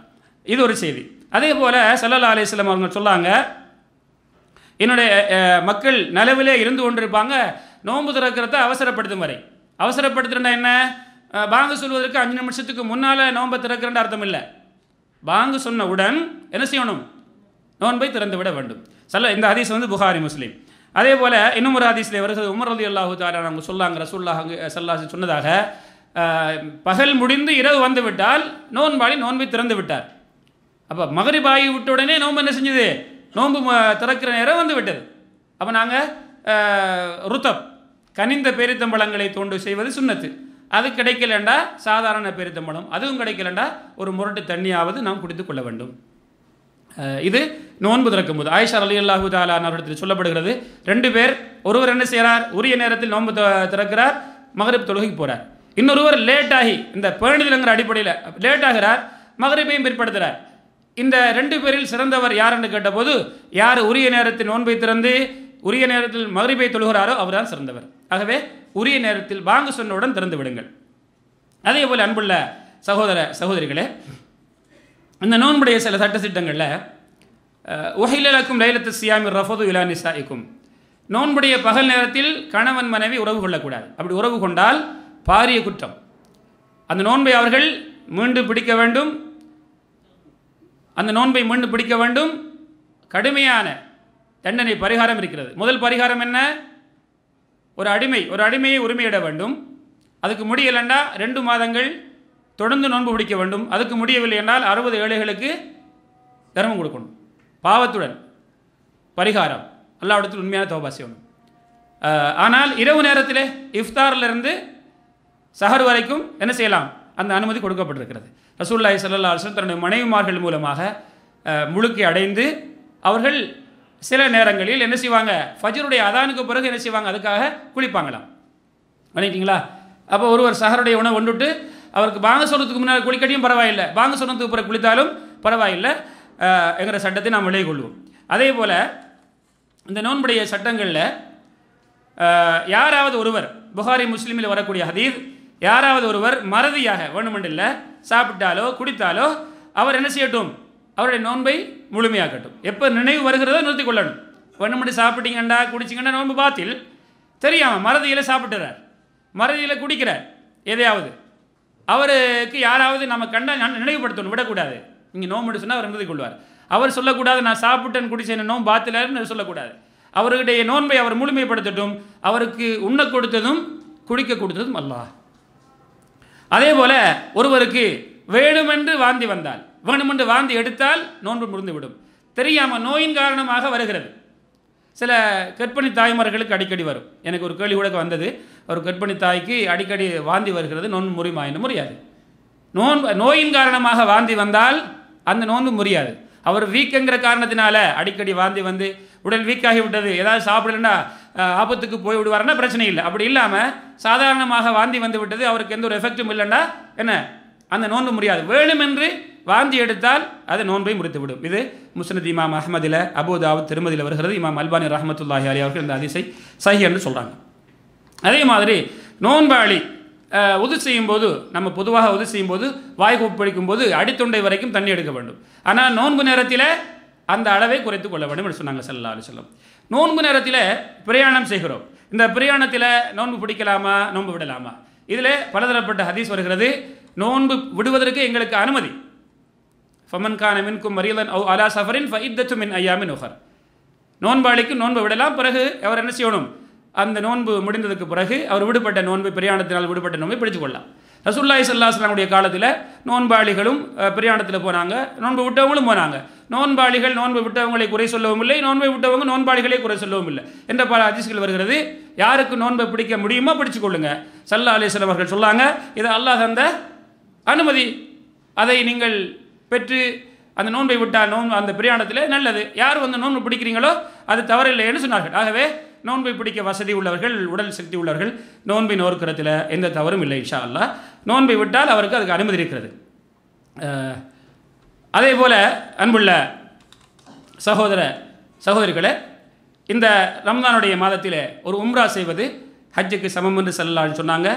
இது ஒரு செய்தி அதே போல் சல்லா அலிஸ்லாம் அவங்க சொல்லாங்க என்னுடைய மக்கள் நிலவிலே இருந்து கொண்டிருப்பாங்க நோன்பு திறக்கிறத அவசரப்படுத்தும் வரை அவசரப்படுத்துறேன்னா என்ன பாங்கு சொல்வதற்கு அஞ்சு நிமிஷத்துக்கு முன்னால் நோன்பை திறக்கிறேன் அர்த்தம் இல்லை பாங்கு சொன்ன உடன் என்ன செய்யணும் நோன்பை திறந்து விட வேண்டும் சல்ல இந்த ஹதீஸ் வந்து புகாரி முஸ்லீம் அதே போல் இன்னும் ஒரு ஹதீஸில் வருகிறது உமர் அலி அல்லாஹு தாரா நாங்கள் சொல்லாங்க ரசுல்லா சல்லாஹ் சொன்னதாக பகல் முடிந்து இரவு வந்து விட்டால் நோன்பாளி நோன்பை திறந்து விட்டார் அப்போ பாயி விட்ட உடனே நோன்பு என்ன செஞ்சது நோன்பு திறக்கிற நேரம் வந்து விட்டது அப்போ நாங்கள் ருத்தப் கனிந்த பேரித்தம்பழங்களை தோண்டு செய்வது சுண்ணத்து அது கிடைக்கலண்டா சாதாரண பேரித்தம்பழம் அதுவும் கிடைக்கலண்டா ஒரு முரட்டு தண்ணியாவது நாம் குடித்து கொள்ள வேண்டும் இது நோன்பு திறக்கும் போது ஆயிஷா அலி அல்லாஹு தாலானவரிடத்தில் சொல்லப்படுகிறது ரெண்டு பேர் ஒருவர் என்ன செய்கிறார் உரிய நேரத்தில் நோன்பு திறக்கிறார் மகரிப் தொழுகைக்கு போகிறார் இன்னொருவர் லேட் ஆகி இந்த பேணிதலுங்கிற அடிப்படையில் லேட் ஆகிறார் மகரிப்பையும் பிற்படுத்துகிறார் இந்த ரெண்டு பேரில் சிறந்தவர் யார் என்று கேட்டபோது யார் உரிய நேரத்தில் நோன்பை திறந்து உரிய நேரத்தில் மகரிபை தொழுகிறாரோ அவர்தான் சிறந்தவர் ஆகவே உரிய நேரத்தில் வாங்க சொன்னவுடன் திறந்து விடுங்கள் அதே போல் அன்புள்ள சகோதர சகோதரிகளே அந்த நோன்புடைய சில சட்டத்திட்டங்களில் திட்டங்களில் ஒஹிலக்கும் லைலத்து சியாமி ரஃபது இலா நிசாய்க்கும் நோன்புடைய பகல் நேரத்தில் கணவன் மனைவி உறவு கொள்ளக்கூடாது அப்படி உறவு கொண்டால் பாரிய குற்றம் அந்த நோன்பை அவர்கள் மீண்டும் பிடிக்க வேண்டும் அந்த நோன்பை மீண்டும் பிடிக்க வேண்டும் கடுமையான தண்டனை பரிகாரம் இருக்கிறது முதல் பரிகாரம் என்ன ஒரு அடிமை ஒரு அடிமையை உரிமையிட வேண்டும் அதுக்கு முடியலண்டா ரெண்டு மாதங்கள் தொடர்ந்து நோன்பு பிடிக்க வேண்டும் அதுக்கு முடியவில்லை என்றால் அறுபது ஏழைகளுக்கு தர்மம் கொடுக்கணும் பாவத்துடன் பரிகாரம் அல்லாவிடத்தில் உண்மையான தோபா செய்யணும் ஆனால் இரவு நேரத்தில் இஃப்தாரிலிருந்து சஹர் வரைக்கும் என்ன செய்யலாம் அந்த அனுமதி கொடுக்கப்பட்டிருக்கிறது ரசூல்லாய் சல்லா அலுவலம் தன்னுடைய மனைவிமார்கள் மூலமாக முழுக்கி அடைந்து அவர்கள் சில நேரங்களில் என்ன செய்வாங்க ஃபஜருடைய அதானுக்கு பிறகு என்ன செய்வாங்க அதுக்காக குளிப்பாங்களாம் பண்ணிட்டீங்களா அப்போ ஒருவர் சஹருடைய உணவு கொண்டுட்டு அவருக்கு பாங்க சொல்கிறதுக்கு முன்னால் குளிக்கட்டியும் பரவாயில்லை பாங்க சொன்னதுக்கு அப்புறம் குளித்தாலும் பரவாயில்லை எங்கிற சட்டத்தை நாம் விளைய கொள்வோம் அதே போல் இந்த நோன்புடைய சட்டங்களில் யாராவது ஒருவர் புகாரி முஸ்லீமில் வரக்கூடிய ஹதீர் யாராவது ஒருவர் மறதியாக வேணுமென்றில்ல சாப்பிட்டாலோ குடித்தாலோ அவர் என்ன செய்யட்டும் அவருடைய நோன்பை முழுமையாக்கட்டும் எப்போ நினைவு வருகிறதோ நிறுத்தி கொள்ளணும் வேணுமென்று சாப்பிட்டீங்கண்டா குடிச்சிங்கன்னா நோன்பு பாத்தில் தெரியாமல் மறதியில் சாப்பிட்டுறார் மறதியில் குடிக்கிறார் எதையாவது அவருக்கு யாராவது நம்ம கண்டா நினைவுபடுத்தணும் விடக்கூடாது இங்கே நோம்புன்னு சொன்னால் அவர் நிறுத்தி கொள்வார் அவர் சொல்லக்கூடாது நான் சாப்பிட்டேன் குடிச்சேன் நோம்பு பாத்திலன்னு சொல்லக்கூடாது அவருடைய நோன்பை அவர் முழுமைப்படுத்தட்டும் அவருக்கு உண்ண கொடுத்ததும் குடிக்க கொடுத்ததும் அல்லா அதே போல ஒருவருக்கு வேணுமென்று வாந்தி வந்தால் வேணுமென்று வாந்தி எடுத்தால் நோன்பு முடிந்துவிடும் தெரியாமல் நோயின் காரணமாக வருகிறது சில கற்பனை தாய்மார்களுக்கு அடிக்கடி வரும் எனக்கு ஒரு கேள்வி கூட வந்தது ஒரு கர்ப்பிணி தாய்க்கு அடிக்கடி வாந்தி வருகிறது நோன்பு முறிமா என்று முடியாது நோன்பு நோயின் காரணமாக வாந்தி வந்தால் அந்த நோன்பு முறியாது அவர் வீக்கங்கிற காரணத்தினால அடிக்கடி வாந்தி வந்து உடல் வீக்காகி விட்டது ஏதாவது சாப்பிடலன்னா ஆபத்துக்கு போய் விடுவார்னா பிரச்சனை இல்லை அப்படி இல்லாமல் சாதாரணமாக வாந்தி வந்து விட்டது அவருக்கு எந்த ஒரு எஃபெக்டும் இல்லைன்னா என்ன அந்த நோன்பு முடியாது வேணுமென்று வாந்தி எடுத்தால் அது நோன்பை முடித்துவிடும் இது முஸ்னத் இமாம் அஹமதில் அபுதாவு திருமதியில் வருகிறது இமாம் அல்பானி ரஹமத்துல்லாஹி அலி அவர்கள் இந்த அதிசை சஹி என்று சொல்கிறாங்க அதே மாதிரி நோன்பாளி உது செய்யும்போது நம்ம பொதுவாக உது செய்யும்போது வாய் படிக்கும் போது அடித்தொண்டை வரைக்கும் தண்ணி எடுக்க வேண்டும் ஆனால் நோன்பு நேரத்தில் அந்த அளவை குறைத்து கொள்ள வேண்டும் என்று சொன்னாங்க செல்ல அலி நோன்பு நேரத்தில் பிரயாணம் செய்கிறோம் இந்த பிரயாணத்தில் நோன்பு பிடிக்கலாமா நோன்பு விடலாமா இதில் பலதரப்பட்ட ஹதீஸ் வருகிறது நோன்பு விடுவதற்கு எங்களுக்கு அனுமதி ஃபமன் கான மின்கும் மரியலன் ஓ அலா சஃபரின் ஃப இத்தத்து மின் ஐயாமின் உஹர் நோன்பாளிக்கு நோன்பு விடலாம் பிறகு அவர் என்ன செய்யணும் அந்த நோன்பு முடிந்ததுக்கு பிறகு அவர் விடுபட்ட நோன்பு பிரயாணத்தினால் விடுபட்ட நோன்பை பிடிச்சுக்கொள்ளலாம் ரசூல்லாய் சல்லாஸ்லாமுடைய காலத்தில் நோன்பாளிகளும் பிரயாணத்தில் போனாங்க நோன்பு விட்டவங்களும் போனாங்க நோன்பாளிகள் நோன்பு விட்டவங்களை குறை சொல்லவும் இல்லை நோன்பை விட்டவங்க நோன்பாளிகளை குறை சொல்லவும் இல்லை என்ற பல அதிசயங்கள் வருகிறது யாருக்கு நோன்பை பிடிக்க முடியுமோ பிடிச்சுக்கொள்ளுங்க சல்லா அலிஸ்லாம் அவர்கள் சொல்லாங்க இது அல்லாஹ் தந்த அனுமதி அதை நீங்கள் பெற்று அந்த நோன்பை விட்டால் நோன்பு அந்த பிரயாணத்தில் நல்லது யார் வந்து நோன்பு பிடிக்கிறீங்களோ அது தவறில்லைன்னு சொன்னார்கள் ஆகவே நோன்பை பிடிக்க வசதி உள்ளவர்கள் உடல் சக்தி உள்ளவர்கள் நோன்பை நோக்கிறதுல எந்த தவறும் இல்லை இன்ஷா அல்லா நோன்பை விட்டால் அவருக்கு அதுக்கு அனுமதி இருக்கிறது அதே போல் அன்புள்ள சகோதர சகோதரிகளை இந்த ரம்தானுடைய மாதத்தில் ஒரு உம்ரா செய்வது ஹஜ்ஜுக்கு சமம் என்று செல்லலாம்னு சொன்னாங்க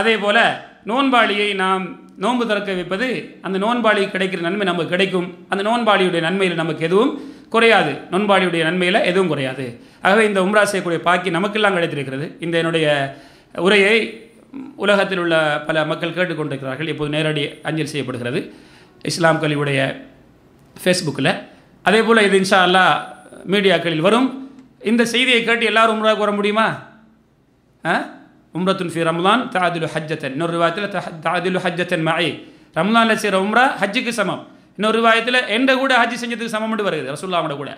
அதே போல் நோன்பாளியை நாம் நோன்பு திறக்க வைப்பது அந்த நோன்பாளி கிடைக்கிற நன்மை நமக்கு கிடைக்கும் அந்த நோன்பாளியுடைய நன்மையில் நமக்கு எதுவும் குறையாது நோன்பாளியுடைய நன்மையில் எதுவும் குறையாது ஆகவே இந்த உம்ரா செய்யக்கூடிய பாக்கி நமக்கெல்லாம் கிடைத்திருக்கிறது இந்த என்னுடைய உரையை உலகத்தில் உள்ள பல மக்கள் கேட்டுக்கொண்டிருக்கிறார்கள் இப்போது நேரடி அஞ்சல் செய்யப்படுகிறது இஸ்லாம் கல்வியுடைய ஃபேஸ்புக்கில் அதே போல் இது இன்ஷா அல்லா மீடியாக்களில் வரும் இந்த செய்தியை கேட்டு எல்லாரும் உம்ரா கூற முடியுமா ஆ உம்ரத்துன் ஃபி ரம்லான் தாதிலு ஹஜ்ஜத்தன் இன்னொரு வாயத்தில் தாதிலு ஹஜ்ஜத்தன் மாயி ரம்லானில் செய்கிற உம்ரா ஹஜ்ஜுக்கு சமம் இன்னொரு வாயத்தில் எந்த கூட ஹஜ் செஞ்சதுக்கு சமம் மட்டும் வருது ரசுல்லாவோட கூட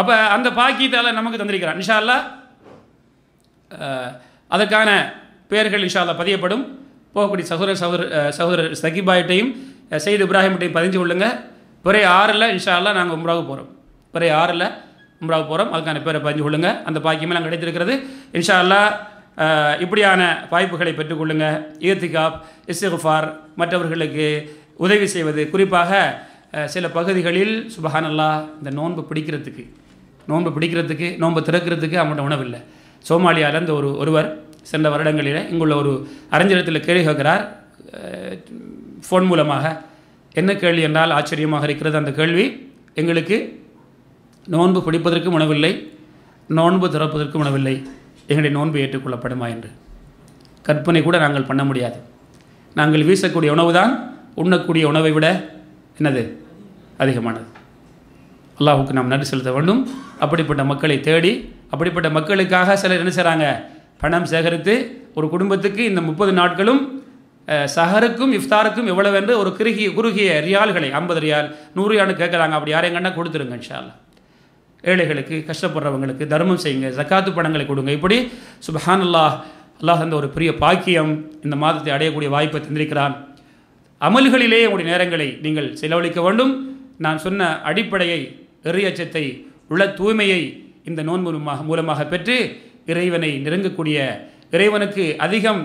அப்போ அந்த பாக்கியத்தால் நமக்கு தந்திருக்கிறான் இன்ஷா அல்லா அதற்கான பெயர்கள் இன்ஷா அல்லா பதியப்படும் போகக்கூடிய சகோதர சகோதர சகோதரர் சகிபாயிட்டையும் செய்து இப்ராஹிம்கிட்டையும் பதிஞ்சு கொள்ளுங்கள் பிறை ஆறில் இன்ஷா அல்லா நாங்கள் உம்ராவுக்கு போகிறோம் பிறை ஆறில் உம்ராவுக்கு போகிறோம் அதுக்கான பேரை பதிஞ்சு கொள்ளுங்கள் அந்த பாக்கியமே நாங்கள் கிடைத்திருக்கிறது இன்ஷா அல்லா இப்படியான வாய்ப்புகளை பெற்றுக்கொள்ளுங்கள் ஈர்த்திகாப் இஸ்திகுஃபார் மற்றவர்களுக்கு உதவி செய்வது குறிப்பாக சில பகுதிகளில் சுபஹானல்லா இந்த நோன்பு பிடிக்கிறதுக்கு நோன்பு பிடிக்கிறதுக்கு நோன்பு திறக்கிறதுக்கு அவங்கள்ட்ட உணவில்லை சோமாலியாவிலேருந்து ஒரு ஒருவர் சென்ற வருடங்களில் இங்குள்ள ஒரு அரஞ்சலத்தில் கேள்வி கேட்கிறார் ஃபோன் மூலமாக என்ன கேள்வி என்றால் ஆச்சரியமாக இருக்கிறது அந்த கேள்வி எங்களுக்கு நோன்பு பிடிப்பதற்கும் உணவில்லை நோன்பு திறப்பதற்கும் உணவில்லை எங்களுடைய நோன்பு ஏற்றுக்கொள்ளப்படுமா என்று கற்பனை கூட நாங்கள் பண்ண முடியாது நாங்கள் வீசக்கூடிய உணவு தான் உண்ணக்கூடிய உணவை விட என்னது அதிகமானது அல்லாஹுக்கு நாம் நன்றி செலுத்த வேண்டும் அப்படிப்பட்ட மக்களை தேடி அப்படிப்பட்ட மக்களுக்காக சிலர் என்ன செய்கிறாங்க பணம் சேகரித்து ஒரு குடும்பத்துக்கு இந்த முப்பது நாட்களும் சஹருக்கும் இஃப்தாருக்கும் எவ்வளவு என்று ஒரு குறுகிய குறுகிய ரியால்களை ஐம்பது ரியால் நூறு ரியால்னு கேட்குறாங்க அப்படி யாரையும் கண்டா கொடுத்துருங்க இன்ஷால்லா ஏழைகளுக்கு கஷ்டப்படுறவங்களுக்கு தர்மம் செய்யுங்க ஜக்காத்து படங்களை கொடுங்க இப்படி சுபஹான் அல்லாஹ் அல்லாஹ் அந்த ஒரு பெரிய பாக்கியம் இந்த மாதத்தை அடையக்கூடிய வாய்ப்பை தந்திருக்கிறான் அமல்களிலே உங்களுடைய நேரங்களை நீங்கள் செலவழிக்க வேண்டும் நான் சொன்ன அடிப்படையை எரியச்சத்தை உள்ள தூய்மையை இந்த நோன் மூலமாக பெற்று இறைவனை நெருங்கக்கூடிய இறைவனுக்கு அதிகம்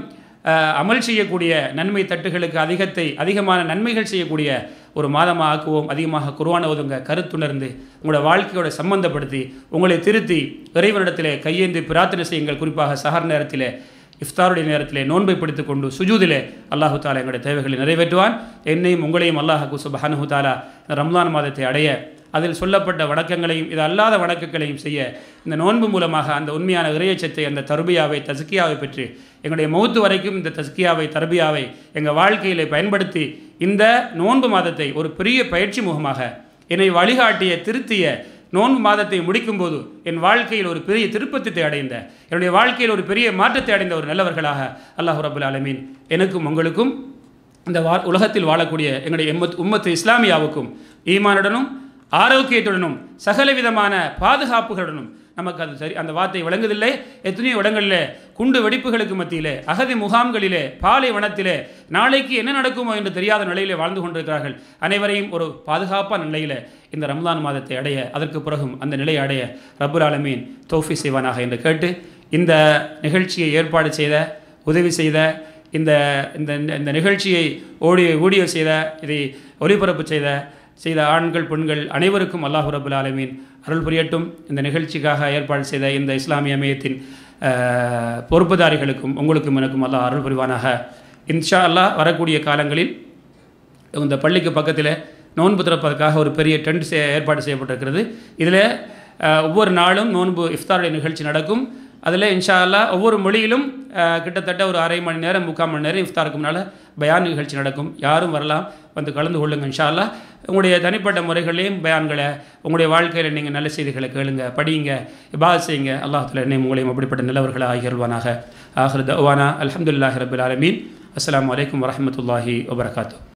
அமல் செய்யக்கூடிய நன்மை தட்டுகளுக்கு அதிகத்தை அதிகமான நன்மைகள் செய்யக்கூடிய ஒரு மாதமாக ஆக்குவோம் அதிகமாக குருவான ஓதுங்க கருத்துணர்ந்து உங்களோட வாழ்க்கையோட சம்பந்தப்படுத்தி உங்களை திருத்தி இறைவனிடத்தில் கையேந்தி பிரார்த்தனை செய்யுங்கள் குறிப்பாக சஹர் நேரத்தில் இஃப்தாருடைய நேரத்தில் நோன்பை படித்துக் கொண்டு சுஜூதிலே அல்லாஹு தாலா எங்களுடைய தேவைகளை நிறைவேற்றுவான் என்னையும் உங்களையும் அல்லாஹு சுபஹானு தாலா ரம்லான் மாதத்தை அடைய அதில் சொல்லப்பட்ட வணக்கங்களையும் இது அல்லாத வணக்கங்களையும் செய்ய இந்த நோன்பு மூலமாக அந்த உண்மையான இறையச்சத்தை அந்த தருபியாவை தசுக்கியாவை பெற்று எங்களுடைய மௌத்து வரைக்கும் இந்த தஸ்கியாவை தருபியாவை எங்கள் வாழ்க்கையிலே பயன்படுத்தி இந்த நோன்பு மாதத்தை ஒரு பெரிய பயிற்சி முகமாக என்னை வழிகாட்டிய திருத்திய நோன்பு மாதத்தை முடிக்கும் போது என் வாழ்க்கையில் ஒரு பெரிய திருப்பத்தை அடைந்த என்னுடைய வாழ்க்கையில் ஒரு பெரிய மாற்றத்தை அடைந்த ஒரு நல்லவர்களாக அல்லாஹு ரபுல் அலமீன் எனக்கும் உங்களுக்கும் இந்த வா உலகத்தில் வாழக்கூடிய எங்களுடைய எம்மத் உம்மத்து இஸ்லாமியாவுக்கும் ஈமானுடனும் ஆரோக்கியத்துடனும் சகல விதமான பாதுகாப்புகளுடனும் நமக்கு அது சரி அந்த வார்த்தை விளங்குதில்லை எத்தனையோ இடங்களில் குண்டு வெடிப்புகளுக்கு மத்தியிலே அகதி முகாம்களிலே பாலை வனத்திலே நாளைக்கு என்ன நடக்குமோ என்று தெரியாத நிலையிலே வாழ்ந்து கொண்டிருக்கிறார்கள் அனைவரையும் ஒரு பாதுகாப்பான நிலையில் இந்த ரம்லான் மாதத்தை அடைய அதற்கு பிறகும் அந்த நிலையை அடைய ரபுல் ஆலமீன் தோஃபி செய்வானாக என்று கேட்டு இந்த நிகழ்ச்சியை ஏற்பாடு செய்த உதவி செய்த இந்த இந்த நிகழ்ச்சியை ஓடி ஊடியோ செய்த இதை ஒளிபரப்பு செய்த செய்த ஆண்கள் பெண்கள் அனைவருக்கும் அல்லாஹு ரபுல் ஆலமீன் அருள் புரியட்டும் இந்த நிகழ்ச்சிக்காக ஏற்பாடு செய்த இந்த இஸ்லாமிய அமையத்தின் பொறுப்புதாரிகளுக்கும் உங்களுக்கும் எனக்கும் அல்லாஹ் அருள் புரிவானாக இன்ஷா அல்லாஹ் வரக்கூடிய காலங்களில் இந்த பள்ளிக்கு பக்கத்தில் நோன்பு திறப்பதற்காக ஒரு பெரிய டென்ட் செய் ஏற்பாடு செய்யப்பட்டிருக்கிறது இதில் ஒவ்வொரு நாளும் நோன்பு இஃப்தாருடைய நிகழ்ச்சி நடக்கும் அதில் இன்ஷா அல்லா ஒவ்வொரு மொழியிலும் கிட்டத்தட்ட ஒரு அரை மணி நேரம் முக்கால் மணி நேரம் இஃப்தாருக்குனால பயான் நிகழ்ச்சி நடக்கும் யாரும் வரலாம் வந்து கலந்து கொள்ளுங்கள் இன்ஷா அல்லா உங்களுடைய தனிப்பட்ட முறைகளையும் பயான்களை உங்களுடைய வாழ்க்கையில் நீங்கள் நல்ல செய்திகளை கேளுங்க படியுங்க இபா செய்யுங்க அல்லாஹத்தில் என்னையும் உங்களையும் அப்படிப்பட்ட நிலவர்களாக ஆகியல்வானாக ஆஹ்ரத் அவானா அலமதுல்லாஹி ரபுல் அலமீன் அஸ்லாம் வலைக்கம் வரமத்துல்லாஹி வபர்காத்தூ